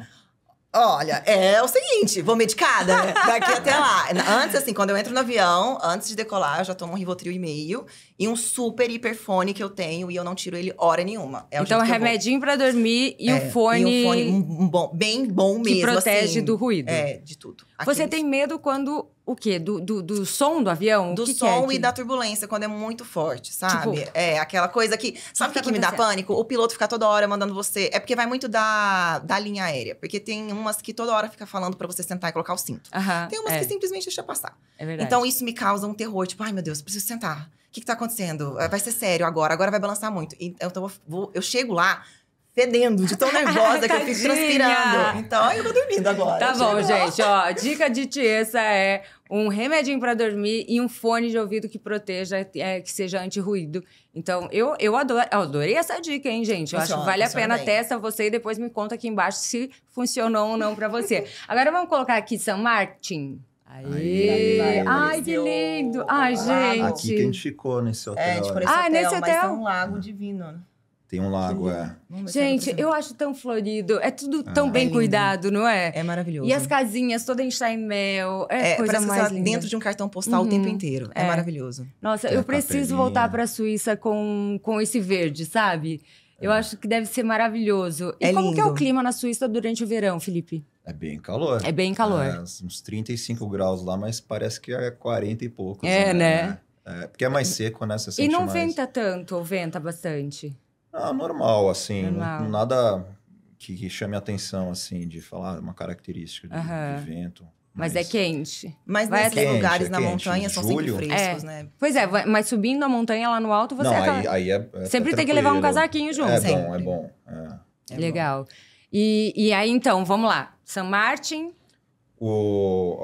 Olha, é o seguinte, vou medicada né? daqui até lá. Antes, assim, quando eu entro no avião, antes de decolar, eu já tomo um Rivotril e meio e um super hiperfone que eu tenho e eu não tiro ele hora nenhuma. É então, um remedinho para dormir e o é, um fone. E um fone um bom, bem bom mesmo. Que protege assim, do ruído. É, de tudo. Você tem medo quando o quê? Do, do, do, som do avião? Do é som é e da turbulência, quando é muito forte, tipo, sabe? Tipo, é, aquela coisa que. Sabe o que, que, que, me dá pânico? O piloto ficar toda hora mandando você. É porque vai muito da, da linha aérea. Porque tem umas que toda hora fica falando para você sentar e colocar o cinto. tem umas é. que simplesmente deixa passar. É verdade. Então isso me causa um terror. Tipo, ai meu Deus, preciso sentar. O que, que tá acontecendo? É, vai ser sério agora, agora vai balançar muito. Então eu, eu chego lá, fedendo, de tão nervosa que eu fico transpirando. Então, eu vou dormindo agora. Tá bom, gente, ó. Dica de Tiesa é um remedinho para dormir e um fone de ouvido que proteja, é, que seja anti-ruído. Então, eu, eu, adoro, adorei essa dica, hein, gente? Eu funciona, acho que vale a pena bem. testa você e depois me conta aqui embaixo se funcionou ou não para você. Agora vamos colocar aqui São Martin. Aí. Ai, que lindo! Ai, gente. Aqui que a gente ficou nesse hotel. É, a gente ficou né? nesse ah, nesse hotel. mas é um lago divino. Né? Tem um lago, é. Gente, tá eu acho tão florido. É tudo ah. tão ah, bem é cuidado, não é? É maravilhoso. E as casinhas toda em mel. É, é coisa tá mais linda. dentro de um cartão postal uhum. o tempo uhum. inteiro. É, é maravilhoso. Nossa, Tem eu preciso voltar para a Suíça com, com esse verde, sabe? Eu é. acho que deve ser maravilhoso. E é como lindo. que é o clima na Suíça durante o verão, Felipe? É bem calor. É bem calor. É, uns 35 graus lá, mas parece que é 40 e poucos. É, né? né? É, porque é mais seco, né? Você e não mais... venta tanto, ou venta bastante? Ah, normal, assim. Normal. Não, nada que, que, chame atenção, assim, de falar uma característica de, uhum. de vento. Mas, mas, é quente. Mas vai nesses quente, lugares é na montanha são sempre frescos, é. né? Pois é, mas subindo a montanha lá no alto, você... Não, é aí, aí é, é sempre tem que levar um casaquinho junto. É, é sempre. bom, é, é bom. Legal. Bom. E, e aí, então, vamos lá. San Martin, o,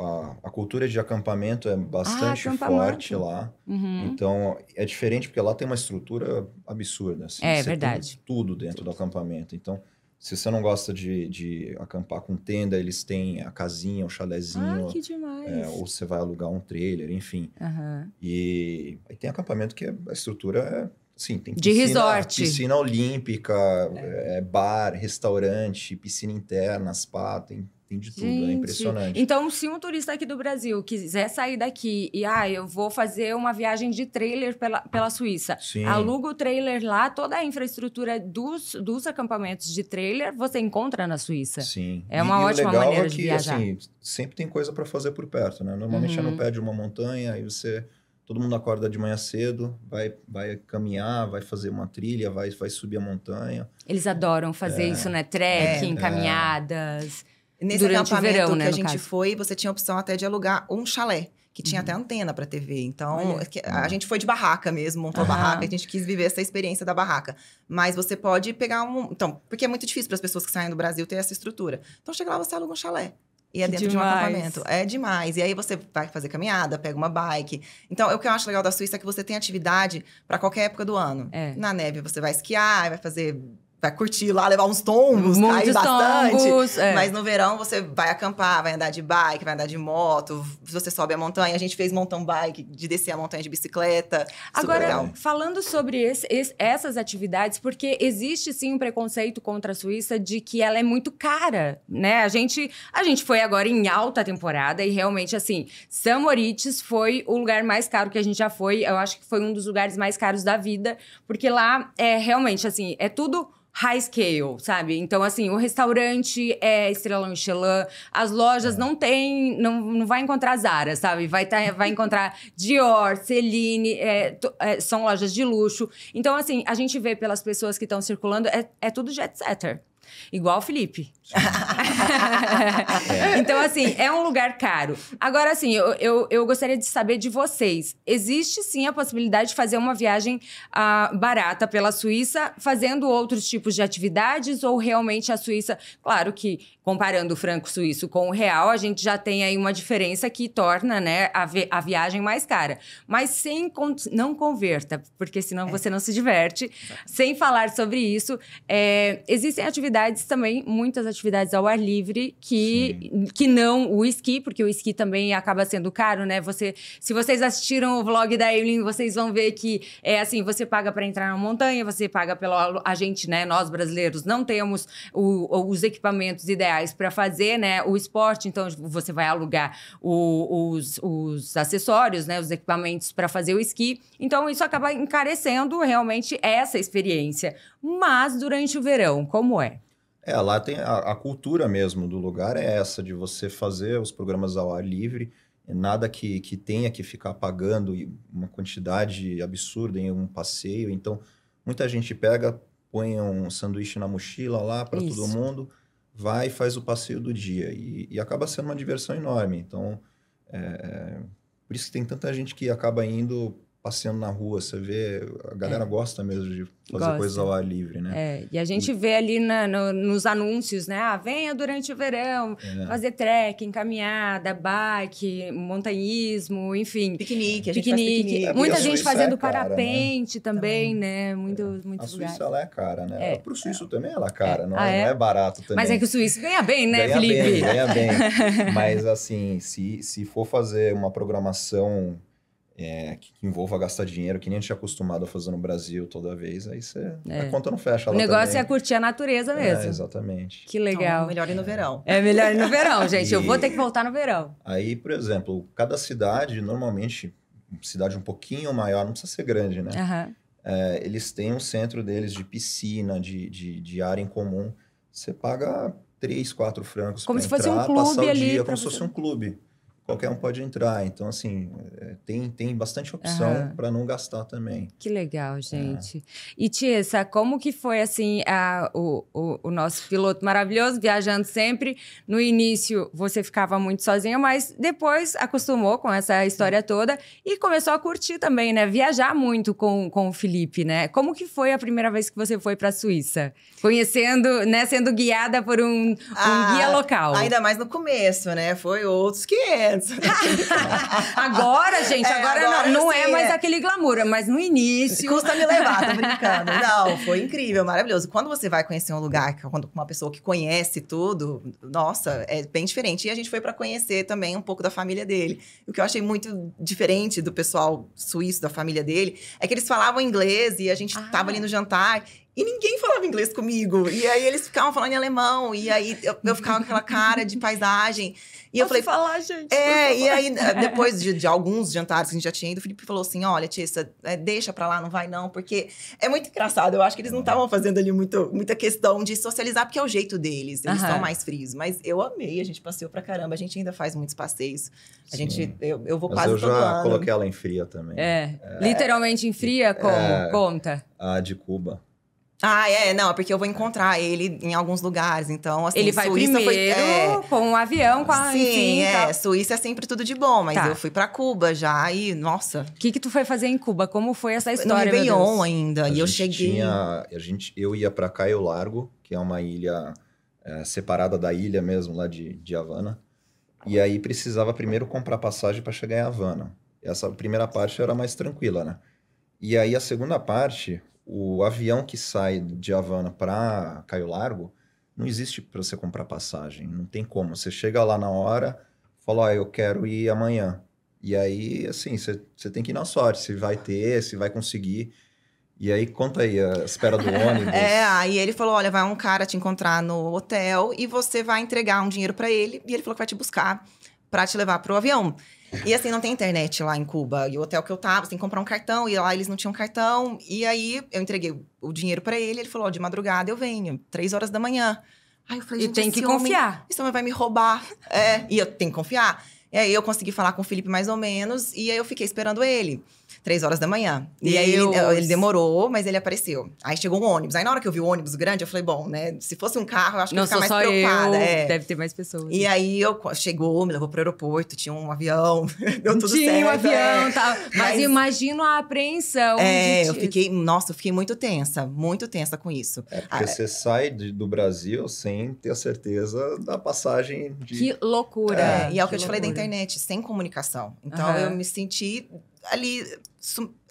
a, a, cultura de acampamento é bastante ah, acampamento. forte lá. Uhum. Então, é diferente porque lá tem uma estrutura absurda. Assim. É, você verdade. tudo dentro do acampamento. Então, se você não gosta de, de acampar com tenda, eles têm a casinha, o chalezinho. Ah, que demais. É, ou você vai alugar um trailer, enfim. Uhum. E aí tem acampamento que é, a estrutura é Sim, tem piscina, de resort. piscina olímpica, é. É, bar, restaurante, piscina interna, spa, tem tem de tudo, é Gente. é impressionante. Então, se um turista aqui do Brasil quiser sair daqui e, ah, eu vou fazer uma viagem de trailer pela, pela Suíça, Sim. aluga o trailer lá, toda a infraestrutura dos, dos acampamentos de trailer você encontra na Suíça. Sim. É uma e ótima maneira é que, de viajar. Assim, sempre tem coisa para fazer por perto, né? Normalmente uhum. é no uhum. pé de uma montanha, aí você... Todo mundo acorda de manhã cedo, vai, vai caminhar, vai fazer uma trilha, vai, vai subir a montanha. Eles adoram fazer é, isso, né? Trekking, é, caminhadas... Nesse Durante acampamento verão, né, que a gente caso. foi, você tinha a opção até de alugar um chalé que tinha uhum. até antena para TV. Então, a gente foi de barraca mesmo, montou uhum. barraca, a gente quis viver essa experiência da barraca. Mas você pode pegar um, então, porque é muito difícil para as pessoas que saem do Brasil ter essa estrutura. Então, chega lá, você aluga um chalé. E é dentro demais. de um acampamento. É demais. E aí você vai fazer caminhada, pega uma bike. Então, o que eu acho legal da Suíça é que você tem atividade para qualquer época do ano. É. Na neve você vai esquiar, vai fazer vai curtir lá, levar uns tombos, cair bastante. Tombos, é. Mas no verão você vai acampar, vai andar de bike, vai andar de moto, você sobe a montanha. A gente fez mountain bike, de descer a montanha de bicicleta. Agora, falando sobre esse, esse, essas atividades, porque existe sim um preconceito contra a Suíça de que ela é muito cara, né? A gente, a gente foi agora em alta temporada e realmente, assim, Samorites foi o lugar mais caro que a gente já foi. Eu acho que foi um dos lugares mais caros da vida, porque lá é realmente, assim, é tudo high scale, sabe? Então, assim, o restaurante é estrela Michelin, as lojas é. não tem, não, não vai encontrar Zara, sabe? Vai, tá, vai encontrar Dior, Celine, é, é, são lojas de luxo. Então, assim, a gente vê pelas pessoas que estão circulando, é, é tudo jet setter. Igual o Felipe. É. Então, assim, é um lugar caro. Agora, assim, eu, eu, eu, gostaria de saber de vocês. Existe sim a possibilidade de fazer uma viagem ah, barata pela Suíça, fazendo outros tipos de atividades, ou realmente a Suíça, claro que comparando o franco suíço com o real, a gente já tem aí uma diferença que torna né, a, vi a viagem mais cara. Mas sem não converta, porque senão é. você não se diverte. Sem falar sobre isso, é, existem atividades também, muitas atividades ao ar livre livre que, que não o esqui, porque o esqui também acaba sendo caro, né? Você, se vocês assistiram o vlog da Evelyn, vocês vão ver que é assim, você paga para entrar na montanha, você paga pelo a gente, né? Nós brasileiros não temos o, os equipamentos ideais para fazer, né? O esporte, então você vai alugar o, os, os acessórios, né? Os equipamentos para fazer o esqui. Então isso acaba encarecendo realmente essa experiência. Mas durante o verão, como é? É, lá tem a, a, cultura mesmo do lugar é essa, de você fazer os programas ao ar livre, nada que, que tenha que ficar pagando uma quantidade absurda em um passeio. Então, muita gente pega, põe um sanduíche na mochila lá para todo mundo, vai e faz o passeio do dia. E, e acaba sendo uma diversão enorme. Então, é, é por isso que tem tanta gente que acaba indo passeando na rua, você vê. A galera é. gosta mesmo de fazer coisas ao ar livre, né? É. E a gente e... vê ali na, no, nos anúncios, né? Ah, venha durante o verão é. fazer trekking, caminhada, bike, montanhismo, enfim. Piquenique, a gente piquenique. piquenique. Muita gente fazendo é cara, né? parapente né? também, né? Muito, é. Muitos a Suíça lugares. ela é cara, né? É. Para o suíço também ela é cara, é. não, é, ah, é? não é barato também. Mas é que o suíço ganha bem, né, ganha Felipe? Bem, ganha bem. Mas assim, se, se for fazer uma programação é, que, que, envolva gastar dinheiro, que nem a gente é acostumado a fazer no Brasil toda vez, aí você é. a conta não fecha. O negócio também. é curtir a natureza é, mesmo. É, exatamente. Que legal. Então, melhor ir no é. verão. É melhor ir no verão, gente. E... Eu vou ter que voltar no verão. Aí, por exemplo, cada cidade, normalmente, cidade um pouquinho maior, não precisa ser grande, né? Uhum. É, eles têm um centro deles de piscina, de, de, de área em comum. Você paga três, quatro francos. Como se entrar, fosse um clube ali. Dia, como você... se fosse um clube qualquer um pode entrar. Então, assim, é, tem, tem bastante opção para não gastar também. Que legal, é. gente. É. E, Tiesa, como que foi, assim, a, o, o, o, nosso piloto maravilhoso, viajando sempre? No início, você ficava muito sozinha, mas depois acostumou com essa história toda e começou a curtir também, né? Viajar muito com, com o Felipe, né? Como que foi a primeira vez que você foi para a Suíça? Conhecendo, né? Sendo guiada por um, um ah, guia local. Ainda mais no começo, né? Foi outros que eram antes. agora, gente, é, agora, agora, não, não sim, é mais é. aquele glamour, é mas no início. Custa me levar, tô brincando. Não, foi incrível, maravilhoso. Quando você vai conhecer um lugar, quando uma pessoa que conhece tudo, nossa, é bem diferente. E a gente foi para conhecer também um pouco da família dele. O que eu achei muito diferente do pessoal suíço, da família dele, é que eles falavam inglês e a gente ah. tava ali no jantar e ninguém falava inglês comigo. E aí eles ficavam falando em alemão. E aí eu, eu ficava com aquela cara de paisagem. E eu, eu falei. falar, gente. É, e aí né, depois de, de, alguns jantares que a gente já tinha ido, o Felipe falou assim: olha, Tissa, é, deixa pra lá, não vai não. Porque é muito engraçado. Eu acho que eles não estavam fazendo ali muito, muita questão de socializar, porque é o jeito deles. Eles uhum. são mais frios. Mas eu amei, a gente passeou pra caramba. A gente ainda faz muitos passeios. A Sim. gente, eu, eu vou Mas quase eu já coloquei ela em fria também. É. é. Literalmente em fria? Como? É... Conta. A de Cuba. Ah, é, não, é porque eu vou encontrar ele em alguns lugares, então assim, Ele vai Suíça primeiro foi, é... com um avião, com a Sim, enfim, é, Suíça é sempre tudo de bom, mas tá. eu fui para Cuba já e nossa. O que que tu foi fazer em Cuba? Como foi essa história? No Réveillon ainda, a e eu cheguei. Tinha, a gente eu ia para Caio Largo, que é uma ilha é, separada da ilha mesmo lá de, de Havana. E aí precisava primeiro comprar passagem para chegar em Havana. Essa primeira parte era mais tranquila, né? E aí a segunda parte o avião que sai de Havana para Caio Largo não existe para você comprar passagem, não tem como. Você chega lá na hora, fala, ah, eu quero ir amanhã. E aí, assim, você tem que ir na sorte, se vai ter, se vai conseguir. E aí, conta aí a espera do ônibus. é, aí ele falou: olha, vai um cara te encontrar no hotel e você vai entregar um dinheiro para ele. E ele falou que vai te buscar para te levar pro avião. E assim, não tem internet lá em Cuba. E o hotel que eu tava, você tem que comprar um cartão. E lá eles não tinham cartão. E aí eu entreguei o dinheiro para ele. Ele falou: Ó, de madrugada eu venho, três horas da manhã. Aí eu falei: E tem que homem, confiar. Isso homem vai me roubar. É, e eu tenho que confiar. E aí eu consegui falar com o Felipe mais ou menos. E aí eu fiquei esperando ele três horas da manhã. E aí ele, ele, demorou, mas ele apareceu. Aí chegou um ônibus. Aí na hora que eu vi o ônibus grande, eu falei, bom, né? Se fosse um carro, eu acho que eu ia ficar mais preocupada. Eu, é. Deve ter mais pessoas. E aí eu chegou, me levou pro aeroporto, tinha um avião, deu tudo tinha certo. Tinha um avião, é. tal. Mas, mas imagino a apreensão. É, de... eu fiquei, nossa, eu fiquei muito tensa, muito tensa com isso. É ah, porque ah, você sai de, do Brasil sem ter certeza da passagem de. Que loucura! É, e é o que, que eu te loucura. falei da internet, sem comunicação. Então uhum. eu me senti ali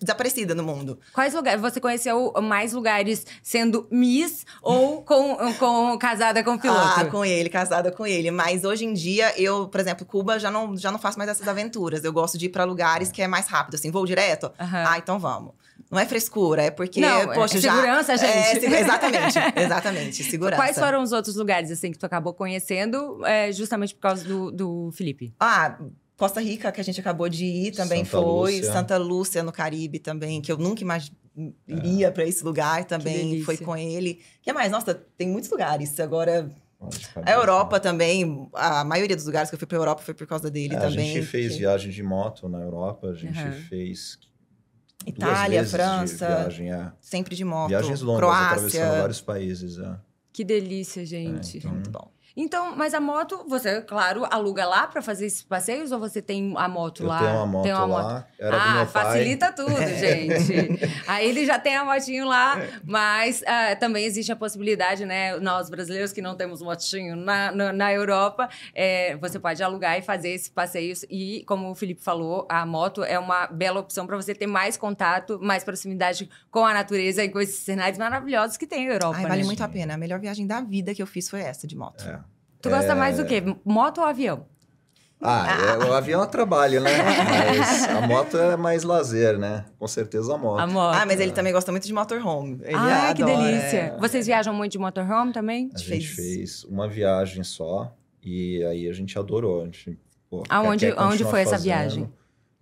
desaparecida no mundo. Quais lugares você conheceu mais lugares sendo Miss ou com, com casada com o ah, piloto? Ah, com ele, casada com ele. Mas hoje em dia eu, por exemplo, Cuba já não já não faço mais essas aventuras. Eu gosto de ir para lugares que é mais rápido, assim, vou direto. Uhum. Ah, então vamos. Não é frescura, é porque, não, é poxa, é segurança, já, gente. É, exatamente, exatamente, segurança. Quais foram os outros lugares, assim, que tu acabou conhecendo é, justamente por causa do, do Felipe? Ah, Costa Rica, que a gente acabou de ir, também Santa foi. Lúcia. Santa Lúcia, no Caribe também, que eu nunca é. iria é. para esse lugar também. Foi com ele. O que mais? Nossa, tem muitos lugares. Agora, a Europa né? também, a maioria dos lugares que eu fui para Europa foi por causa dele é, também. A gente fez que... viagem de moto na Europa, a gente uhum. fez Itália, França, de viagem, é. sempre de moto, viagens longas, Croácia. atravessando vários países. É. Que delícia, gente! É, então... Muito bom. Então, mas a moto, você, claro, aluga lá para fazer esses passeios ou você tem a moto eu lá? Tem uma moto, tem uma moto lá. ah, facilita tudo, gente. Aí ele já tem a motinho lá, mas uh, também existe a possibilidade, né? Nós brasileiros que não temos motinho na, na, na Europa, é, você pode alugar e fazer esses passeios. E, como o Felipe falou, a moto é uma bela opção para você ter mais contato, mais proximidade com a natureza e com esses cenários maravilhosos que tem a Europa. Ai, vale né? muito a pena. A melhor viagem da vida que eu fiz foi essa de moto. É. Tu gosta é... mais do quê? Moto ou avião? Ah, ah. É, o avião é trabalho, né? Mas a moto é mais lazer, né? Com certeza a moto. A moto. Ah, mas ele também gosta muito de motorhome. Ele ah, adora. que delícia. Vocês viajam muito de motorhome também? A gente fez, fez uma viagem só e aí a gente adorou. A gente, pô, aonde aonde foi fazendo. essa viagem?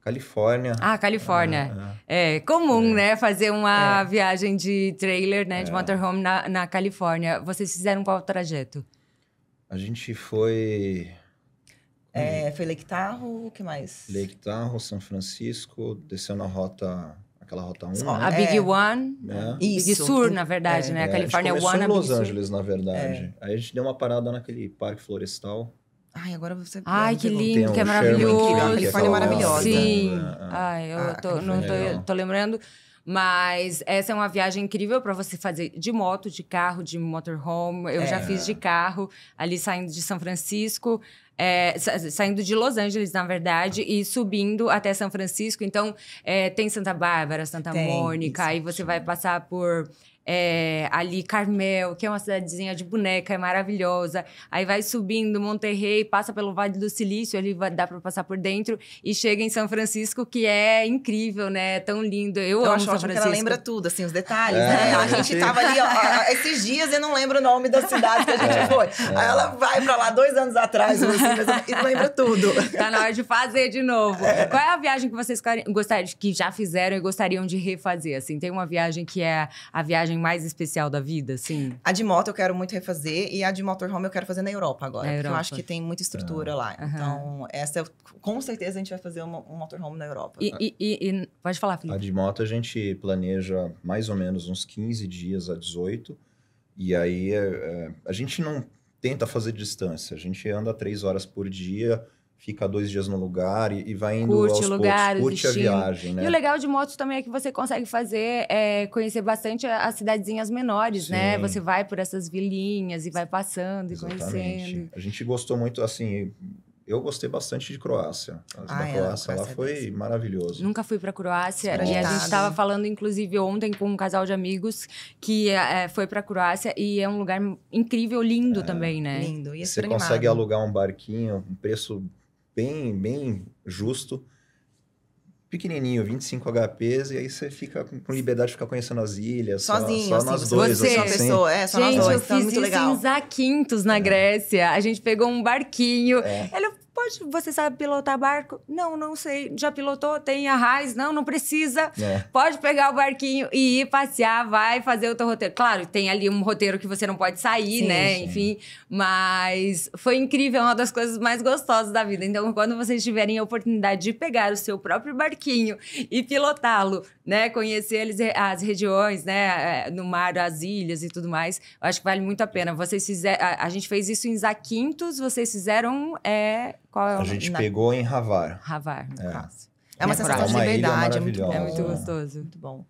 Califórnia. Ah, Califórnia. É, é. é comum, é. né? Fazer uma é. viagem de trailer, né? De é. motorhome na, na Califórnia. Vocês fizeram qual trajeto? A gente foi. É, hum, foi Lectarro, o que mais? Lectarro, São Francisco, desceu na rota, aquela rota 1. Né? A Big é. One, é. Big Sur, na verdade, é. né? A Califórnia é, a gente é One. Los Angeles, na verdade. É. Aí a gente deu uma parada naquele parque florestal. Ai, agora você. Ai, que lindo, um que é maravilhoso. Sherman, Califórnia é maravilhosa. Sim. Né? Ai, eu ah, tô, não tô, tô lembrando. Mas essa é uma viagem incrível para você fazer de moto, de carro, de motorhome. Eu é. já fiz de carro, ali saindo de São Francisco, é, saindo de Los Angeles, na verdade, e subindo até São Francisco. Então, é, tem Santa Bárbara, Santa tem, Mônica, aí você vai passar por é, ali Carmel, que é uma cidadezinha de boneca, é maravilhosa. Aí vai subindo Monterrey, passa pelo Vale do Silício, ali vai, dá para passar por dentro e chega em São Francisco, que é incrível, né? É tão lindo. Eu, então, amo acho São Francisco. que ela lembra tudo, assim, os detalhes. É, né? A gente tava ali, ó, esses dias eu não lembro o nome da cidade que a gente é. foi. Aí ela é. vai para lá dois anos atrás assim, e lembra tudo. Tá na hora de fazer de novo. É. Qual é a viagem que vocês gostariam, que já fizeram e gostariam de refazer? Assim, tem uma viagem que é a viagem viagem mais especial da vida, assim? A de moto eu quero muito refazer e a de motorhome eu quero fazer na Europa agora. Na Europa. Porque eu acho que tem muita estrutura ah. lá. Uhum. Então, essa com certeza a gente vai fazer um motorhome na Europa. E, e, e, e, pode falar, Felipe. A de moto a gente planeja mais ou menos uns 15 dias a 18. E aí é, é, a gente não tenta fazer distância. A gente anda três horas por dia fica dois dias no lugar e, e vai indo curte aos lugar, poucos, curte a viagem, né? E o legal de moto também é que você consegue fazer, é, conhecer bastante as cidadezinhas menores, né? Sim. né? Você vai por essas vilinhas e vai passando Exatamente. e conhecendo. A gente gostou muito, assim, eu gostei bastante de Croácia. A ah, é, Croácia lá é foi maravilhoso. Nunca fui para Croácia. Nossa. E a gente estava falando, inclusive, ontem com um casal de amigos que é, é foi para Croácia e é um lugar incrível, lindo é, também, né? Lindo. E Você consegue alugar um barquinho, um preço bem, bem justo, pequenininho, 25 HPs, e aí você fica com liberdade de ficar conhecendo as ilhas. Sozinho, só, só assim, nós dois. Você, assim, é pessoa, é, só gente, nós dois. Gente, eu então é fiz é muito isso legal. em Zakynthos, na é. Grécia. A gente pegou um barquinho. É. Ele pode, você sabe pilotar barco? Não, não sei. Já pilotou? Tem a raiz? Não, não precisa. É. Pode pegar o barquinho e ir passear, vai fazer o teu roteiro. Claro, tem ali um roteiro que você não pode sair, sim, né? Sim. Enfim, mas foi incrível, é uma das coisas mais gostosas da vida. Então, quando vocês tiverem a oportunidade de pegar o seu próprio barquinho e pilotá-lo, né? Conhecer eles, as regiões, né? É, no mar, as ilhas e tudo mais, eu acho que vale muito a pena. Vocês fizeram, a, a gente fez isso em Zaquintos, vocês fizeram é, qual é o... A gente na... pegou em Ravar. Ravar, no é. caso. É uma sensação de liberdade, é muito, é muito é. gostoso. Muito bom.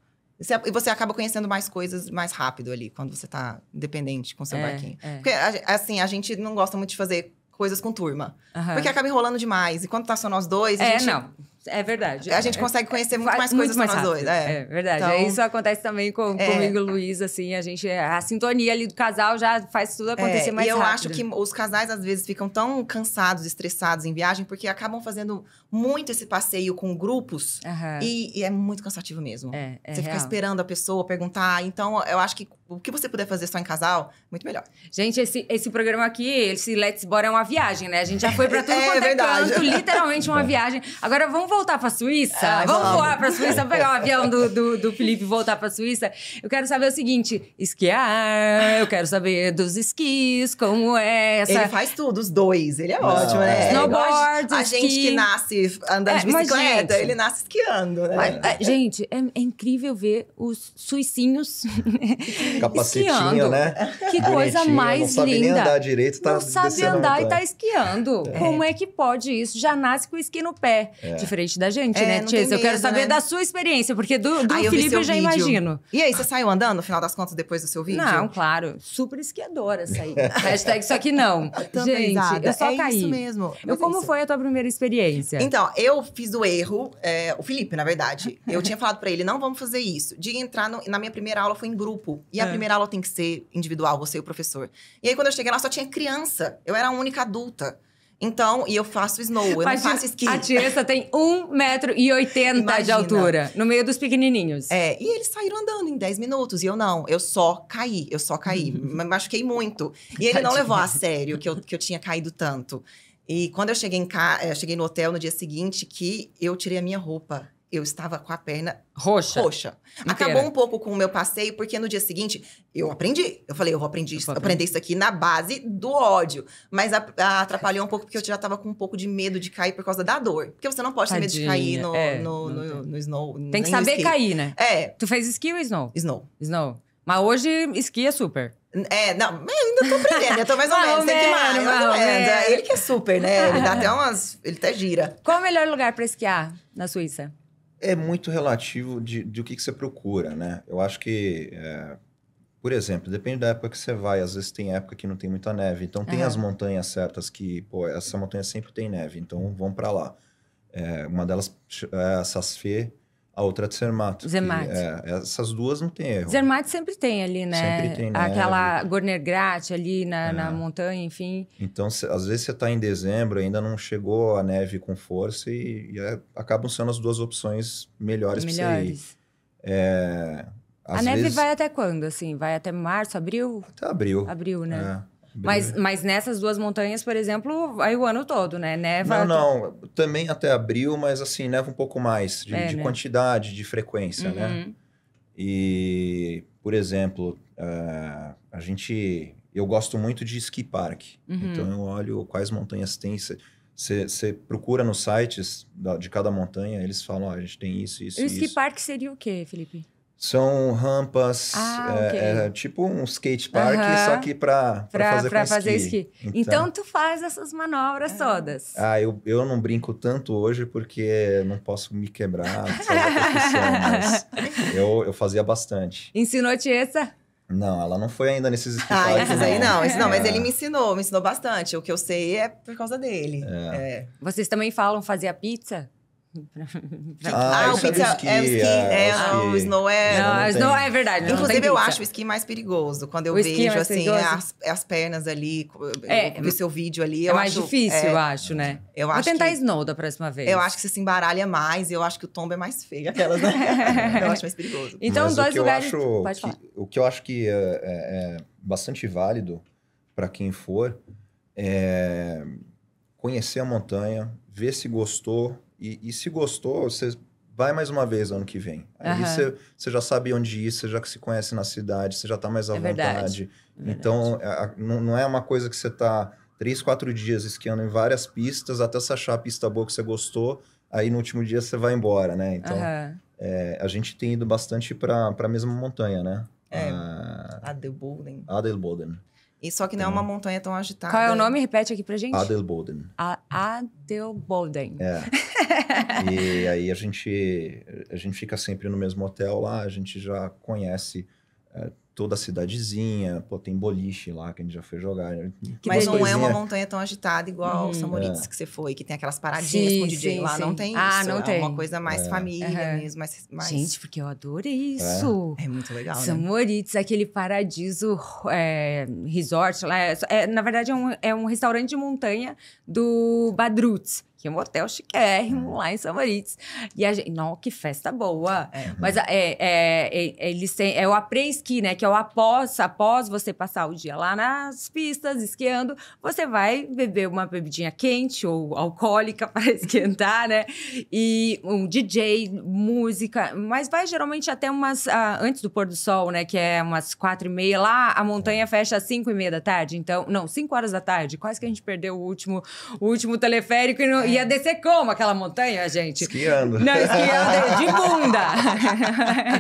e você acaba conhecendo mais coisas mais rápido ali, quando você tá independente com seu é, barquinho. É. Porque, assim, a gente não gosta muito de fazer coisas com turma. Porque acaba enrolando demais. E quando tá só nós dois, a é, gente... não. É verdade. A é. gente consegue conhecer é, muito mais muito coisas mais nós dois. É, é verdade. Então, isso acontece também com, é. comigo e Luiz, assim, a gente. A sintonia ali do casal já faz tudo é, acontecer mais rápido. E eu rápido. acho que os casais, às vezes, ficam tão cansados, estressados em viagem, porque acabam fazendo muito esse passeio com grupos. Uhum. E, e, é muito cansativo mesmo. Você real. fica esperando a pessoa perguntar. Então, eu acho que o que você puder fazer só em casal, muito melhor. Gente, esse, esse programa aqui, esse Let's Bora é uma viagem, né? A gente já foi pra tudo é, quanto é, verdade. canto, literalmente uma viagem. Agora vamos voltar pra Suíça? Ah, vamos, vamos voar pra Suíça? Vamos pegar o avião do, do, do Felipe e voltar pra Suíça? Eu quero saber o seguinte: esquiar, eu quero saber dos esquis, como é essa. Ele faz tudo, os dois. Ele é Não. ótimo, né? Snowboard, a, a gente que nasce andando é, de bicicleta, gente, ele nasce esquiando, né? Mas, é, gente, é, é, incrível ver os suicinhos. Né, Capacetinho, esquiando. né? Que coisa Bonitinho, mais não sabe linda. Nem andar direito, tá não sabe andar e tá esquiando. É. Como é que pode isso? Já nasce com o esqui no pé. É. Diferente frente da gente, é, né, Tias? Eu quero saber né? da sua experiência, porque do, do Felipe eu, eu já vídeo. imagino. E aí, você saiu andando, no final das contas, depois do seu vídeo? Não, claro. Super esquiadora sair. Hashtag só que não. gente, eu só é caí. isso mesmo. Eu, é como foi a tua primeira experiência? Então, eu fiz o erro, é, o Felipe, na verdade. Eu tinha falado para ele, não vamos fazer isso. De entrar no, na minha primeira aula foi em grupo. E a é. primeira aula tem que ser individual, você e o professor. E aí, quando eu cheguei lá, só tinha criança. Eu era a única adulta. Então, e eu faço snow, eu não faço esqui. A Tiesa tem 1,80m de altura, no meio dos pequenininhos. É, e eles saíram andando em 10 minutos, e eu não, eu só caí, eu só caí, me machuquei muito. E ele não levou a sério que eu, que eu tinha caído tanto. E quando eu cheguei, em ca... eu eh, cheguei no hotel no dia seguinte, que eu tirei a minha roupa eu estava com a perna roxa. roxa. Acabou um pouco com o meu passeio, porque no dia seguinte eu aprendi. Eu falei, eu vou aprender, isso, eu aprender isso aqui na base do ódio. Mas a, a atrapalhou um pouco, porque eu já estava com um pouco de medo de cair por causa da dor. Porque você não pode Tadinha. ter medo de cair no, é, no, no, no, no, snow. Tem que saber cair, né? É. Tu fez esqui ou snow? Snow. Snow. Mas hoje esquia é super. É, não, ainda tô aprendendo, eu tô mais ou menos, tem que ir mais, mais ou é, menos. Ele que é super, né? Ele dá até umas. Ele até gira. Qual o melhor lugar para esquiar na Suíça? É muito relativo de, de o que, que você procura, né? Eu acho que, é, por exemplo, depende da época que você vai. Às vezes tem época que não tem muita neve. Então tem uhum. as montanhas certas que, pô, essa montanha sempre tem neve, então vão para lá. É, uma delas é a Sasfê, a outra é de Zermatt. Zermatt. É, essas duas não tem erro. Zermatt sempre tem ali, né? Sempre tem neve. Né? Aquela Gornergrat ali na, é. na montanha, enfim. Então, cê, às vezes você tá em dezembro, ainda não chegou a neve com força e, e é, acabam sendo as duas opções melhores, melhores. para você ir. É, a neve vezes... vai até quando, assim? Vai até março, abril? Até abril. Abril, né? É. Mas, mas nessas duas montanhas, por exemplo, aí o ano todo, né? Neva. Não, não. Também até abril, mas assim, neva um pouco mais de, é, de né? quantidade, de frequência, né? uhum. né? E, por exemplo, uh, a gente. Eu gosto muito de ski park. Uhum. Então eu olho quais montanhas tem. Você procura nos sites da, de cada montanha, eles falam: a gente tem isso, isso. E o ski isso. park seria o quê, Felipe? São rampas, ah, é, okay. é, tipo um skate park, uh -huh. só que para fazer, pra fazer esqui. esqui. Então, então, tu faz essas manobras é. todas. Ah, eu, eu não brinco tanto hoje porque não posso me quebrar, mas eu, eu fazia bastante. Ensinou-te essa? Não, ela não foi ainda nesses skate Ah, esses aí não, não, mas é. ele me ensinou, me ensinou bastante. O que eu sei é por causa dele. É. Vocês também falam fazer a pizza? ah, ah o é pizza é o ski, é, é, é o, snow é. Não, não snow é verdade. Inclusive, eu acho o ski mais perigoso. Quando eu o é vejo, assim, as, as, pernas ali, é, no seu vídeo ali. É mais acho, difícil, é, eu acho, né? Eu Vou acho tentar que, snow da próxima vez. Eu acho que você se embaralha mais, eu acho que o tombo é mais feio, aquelas, né? eu acho mais perigoso. Então, Mas dois lugares. Pode falar. Que, o que eu acho que é, bastante válido para quem for é conhecer a montanha, ver se gostou e, e se gostou, você vai mais uma vez ano que vem. Aí você você já sabe onde ir, você já se conhece na cidade, você já está mais à é vontade. É verdade. Então, é a, não, é uma coisa que você está três, quatro dias esquiando em várias pistas até você achar a pista boa que você gostou. Aí no último dia você vai embora, né? Então, uhum. é, a gente tem ido bastante para a mesma montanha, né? É. A... Ah, Adelboden. Adelboden. E só que não então, é uma então, montanha tão agitada. Qual é o nome? Repete aqui pra gente. Adelboden. Adelboden. É. e aí a gente, a gente fica sempre no mesmo hotel lá, a gente já conhece é, toda a cidadezinha, pô, tem boliche lá que a gente já foi jogar. Né? Que Mas não coisinha. é uma montanha tão agitada igual hum, São é. que você foi, que tem aquelas paradinhas sim, com o DJ sim, lá, sim. não tem ah, isso. Não é tem. uma coisa mais é. família uhum. mesmo, mais, Gente, porque eu adorei é. isso. É, muito legal, Samoritz, né? aquele paradiso é, resort lá, é, na verdade um, é um, restaurante de montanha do Badrutz que é um hotel chiquérrimo é. lá em São E a gente, não, que festa boa. É. Uhum. Mas é, é, é, eles têm, é o après-ski, né? Que é o após, após você passar o dia lá nas pistas, esquiando, você vai beber uma bebidinha quente ou alcoólica para esquentar, né? E um DJ, música, mas vai geralmente até umas, ah, antes do pôr do sol, né? Que é umas quatro e meia. Lá a montanha é. fecha às cinco e meia da tarde, então, não, cinco horas da tarde. Quase que a gente perdeu o último, o último teleférico e não, ia descer como aquela montanha, gente? Esquiando. Não, esquiando de bunda.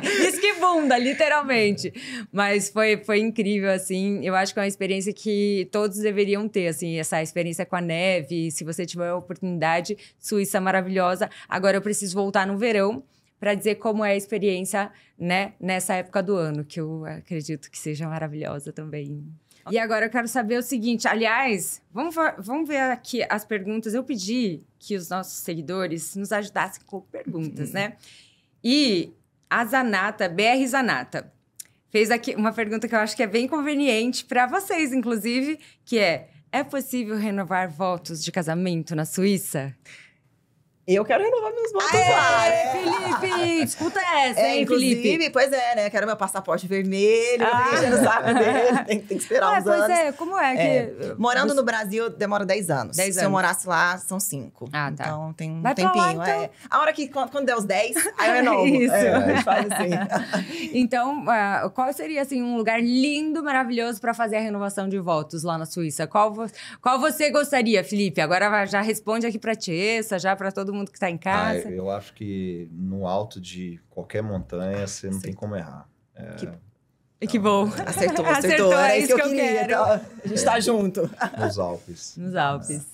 Esquibunda, literalmente. Mas foi, foi incrível, assim. Eu acho que é uma experiência que todos deveriam ter, assim, essa experiência com a neve. Se você tiver a oportunidade, Suíça é maravilhosa. Agora eu preciso voltar no verão para dizer como é a experiência, né, nessa época do ano, que eu acredito que seja maravilhosa também. E agora eu quero saber o seguinte: aliás, vamos, vamos ver aqui as perguntas. Eu pedi que os nossos seguidores nos ajudassem com perguntas, hum. né? E a Zanata, BR Zanata, fez aqui uma pergunta que eu acho que é bem conveniente para vocês, inclusive, que é: é possível renovar votos de casamento na Suíça? Eu quero renovar meus votos Aê, lá. Felipe, escuta essa, é, hein, inclusive, Felipe? Pois é, né? Quero meu passaporte vermelho, ah. não saco dele, tem, tem, que esperar é, uns pois é, anos. Pois é, como é, é que... É. Morando Você... no Brasil, demora 10 anos. 10 anos. Se eu morasse lá, são 5. Ah, tá. Então, tem um Vai tempinho. Lá, é. então. é. A hora que, quando, quando der os 10, aí eu renovo. Isso. É, faz assim. então, uh, qual seria, assim, um lugar lindo, maravilhoso pra fazer a renovação de votos lá na Suíça? Qual, vo... qual você gostaria, Felipe? Agora já responde aqui pra Tessa, já pra todo todo mundo que está em ah, casa? Ah, eu acho que no alto de qualquer montanha ah, você não tem como errar. É... Que... Então, que bom. É... Acertou, acertou. acertou é, é isso que eu, que eu queria. Quero. Então. A gente está é. junto. Nos Alpes. Nos Alpes.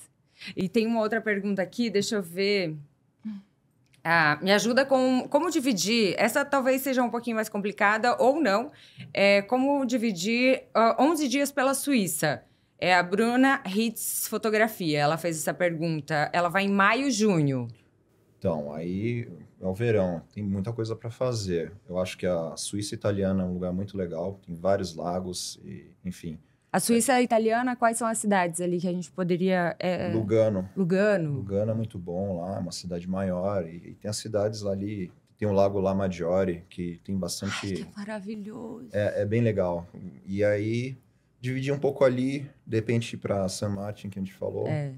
E tem uma outra pergunta aqui, deixa eu ver. Ah, me ajuda com como dividir. Essa talvez seja um pouquinho mais complicada ou não. É, como dividir uh, ah, 11 dias pela Suíça. É a Bruna Hitz Fotografia. Ela fez essa pergunta. Ela vai em maio, junho. Então, aí é o verão. Tem muita coisa para fazer. Eu acho que a Suíça italiana é um lugar muito legal. Tem vários lagos, e, enfim. A Suíça é. italiana, quais são as cidades ali que a gente poderia. É... Lugano. Lugano. Lugano é muito bom lá, é uma cidade maior. E, e tem as cidades ali. Tem o Lago La Maggiore, que tem bastante. Ai, que maravilhoso. É, é bem legal. E aí dividir um pouco ali, de repente para San Martin, que a gente falou. É.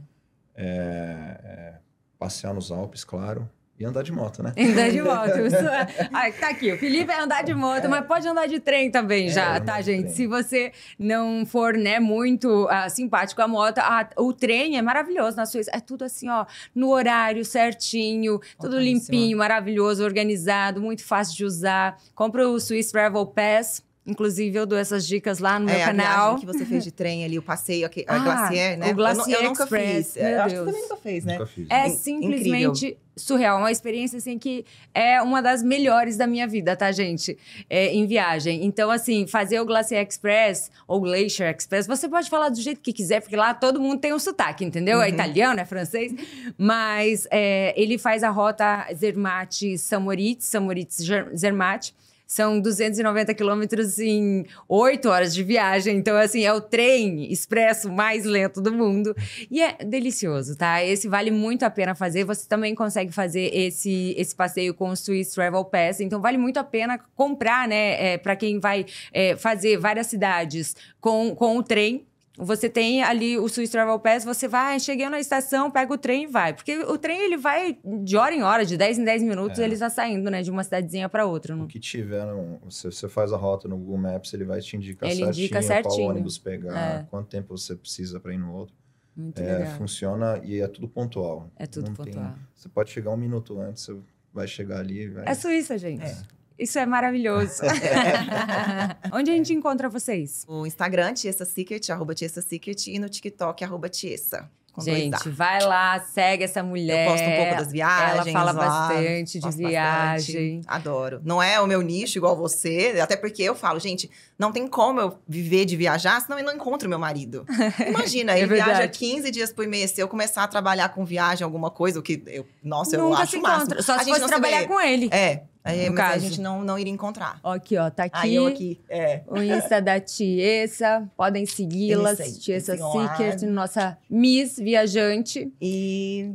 é. É, passear nos Alpes, claro. E andar de moto, né? andar de moto. É. Ai tá aqui, o Felipe é andar de moto, é. mas pode andar de trem também é, já, tá, gente? Se você não for, né, muito ah, simpático à moto, ah, o trem é maravilhoso na Suíça. É tudo assim, ó, no horário certinho, tudo limpinho, maravilhoso, organizado, muito fácil de usar. Compra o Swiss Travel Pass Inclusive, eu dou essas dicas lá no é, meu canal. que você fez de trem ali, o passeio, aqui, ah, a Glacier, né? O Glacier eu, eu nunca Express, fiz. É, meu eu Deus. Acho que nunca fez, né? Nunca fiz, né? É simplesmente Incrível. surreal. Uma experiência, assim, que é uma das melhores da minha vida, tá, gente? É, em viagem. Então, assim, fazer o Glacier Express ou Glacier Express, você pode falar do jeito que quiser, porque lá todo mundo tem um sotaque, entendeu? É uhum. É italiano, é francês. Mas é, ele faz a rota Zermatt-Samoritz, Samoritz-Zermatt são 290 quilômetros em 8 horas de viagem. Então, assim, é o trem expresso mais lento do mundo. E é delicioso, tá? Esse vale muito a pena fazer. Você também consegue fazer esse, esse passeio com o Swiss Travel Pass. Então, vale muito a pena comprar, né? É, para quem vai é, fazer várias cidades com, com o trem você tem ali o Swiss Travel Pass, você vai, cheguei na estação, pega o trem e vai. Porque o trem, ele vai de hora em hora, de 10 em 10 minutos, é. ele está saindo, né? De uma cidadezinha para outra. Não? Né? O que tiver, não, você faz a rota no Google Maps, ele vai te indicar ele certinho, indica certinho qual ônibus pegar, é. quanto tempo você precisa para ir no outro. Muito é, legal. Funciona e é tudo pontual. É tudo não pontual. Tem, você pode chegar um minuto antes, você vai chegar ali... Vai... É Suíça, gente. É. Isso é maravilhoso. Onde a gente encontra vocês? O Instagram, Tiesa Secret, arroba Tiesa Secret, e no TikTok, arroba Tiesa. Gente, vai lá, segue essa mulher. Eu posto um pouco das viagens. Ela fala lá, bastante de viagem. Bastante. Adoro. Não é o meu nicho igual você, até porque eu falo, gente, não tem como eu viver de viajar, senão eu não encontro meu marido. Imagina, é ele verdade. viaja 15 dias por mês. Se eu começar a trabalhar com viagem, alguma coisa, o que eu, nossa, Nunca eu acho se encontra. Só se a gente fosse trabalhar se com ele. É, é, aí, mas caso. a gente não, não iria encontrar. Ó, aqui, ó. Tá aqui. Aí, eu aqui. É. O Insta da Tiesa. Podem segui-las. Tiesa Seekers, nossa Miss Viajante. E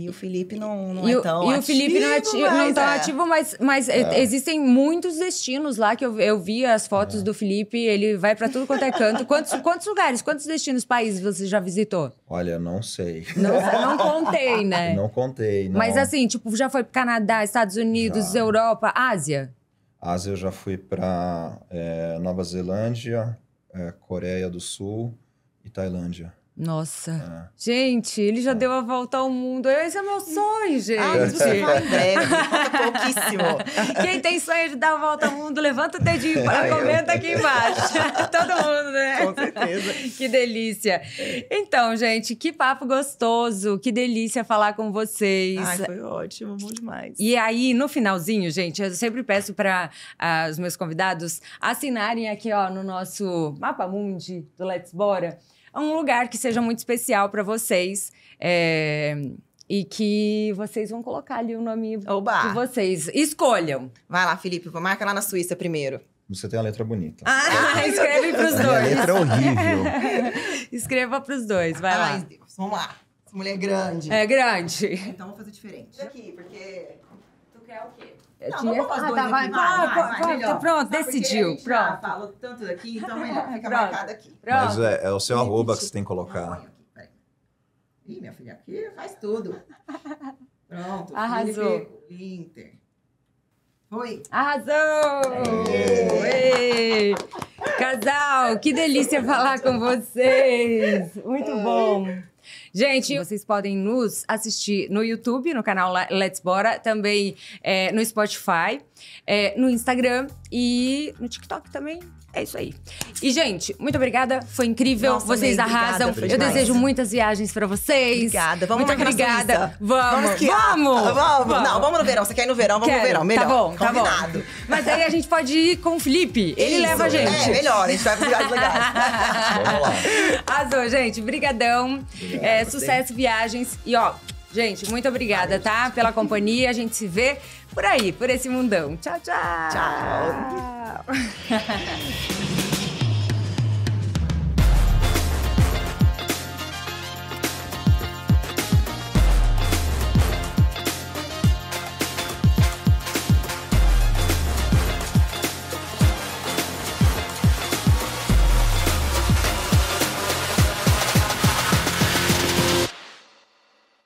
e o Felipe não, não é tão o, ativo. E o Felipe não, é ativo, mas, não tá é. ativo, mas, mas é. existem muitos destinos lá que eu, eu vi as fotos é. do Felipe, ele vai para tudo quanto é canto. Quantos, quantos lugares, quantos destinos, países você já visitou? Olha, não sei. Não, não contei, né? Não contei, não. Mas assim, tipo, já foi pro Canadá, Estados Unidos, já. Europa, Ásia? Ásia eu já fui para eh, Nova Zelândia, eh, Coreia do Sul e Tailândia. Nossa. É. Gente, ele já é. deu a volta ao mundo. Esse é meu sonho, ah, gente. Ah, pouquíssimo. Quem tem sonho de dar a volta ao mundo, levanta o dedinho para comenta aqui embaixo. Todo mundo, né? Com certeza. Que delícia. Então, gente, que papo gostoso. Que delícia falar com vocês. Ai, foi ótimo. Bom demais. E aí, no finalzinho, gente, eu sempre peço para uh, ah, os meus convidados assinarem aqui, ó, no nosso Mapa Mundi do Let's Bora um lugar que seja muito especial para vocês. É, e que vocês vão colocar ali o nome Oba. de vocês. Escolham. Vai lá, Felipe, marca lá na Suíça primeiro. Você tem a letra bonita. Ah, escreve pros é dois. A letra é horrível. Escreva pros dois, vai Ai, lá. Deus, vamos lá. Essa mulher é grande. É grande. Então vamos fazer diferente. aqui, porque. Tu quer o quê? É Não, tinha... vamos ah, tá, vai, vai, vai, vai tá, pronto, decidiu. Pronto. Já falou tanto daqui, então melhor, fica pronto, marcado aqui. Pronto. Mas é, é o seu Repetido. arroba que você tem que colocar. Ih, minha filha, aqui faz tudo. Pronto. Arrasou. Inter. Oi. Arrasou! Ei. É. Ei. Casal, que delícia falar com vocês. Muito bom. Gente, vocês podem nos assistir no YouTube, no canal Let's Bora, também é, no Spotify, é, no Instagram e no TikTok também. É isso aí. E, gente, muito obrigada. Foi incrível. Nossa, vocês bem, arrasam. Obrigada, eu desejo muitas viagens pra vocês. Obrigada. Vamos muito obrigada. Vamos. Vamos, ah, vamos, vamos. Não, vamos no verão. Você quer ir no verão? Vamos Quero. no verão. Tá melhor. Tá bom, tá Combinado. Bom. Mas aí a gente pode ir com o Felipe. Ele isso. leva a gente. É, melhor. A gente vai pro lugares legais. vamos lá. Arrasou, gente. Brigadão. é, sucesso, viagens. E, ó, gente, muito obrigada, Valeu, tá? Gente. Pela companhia. A gente se vê por aí, por esse mundão. Tchau, tchau. Tchau.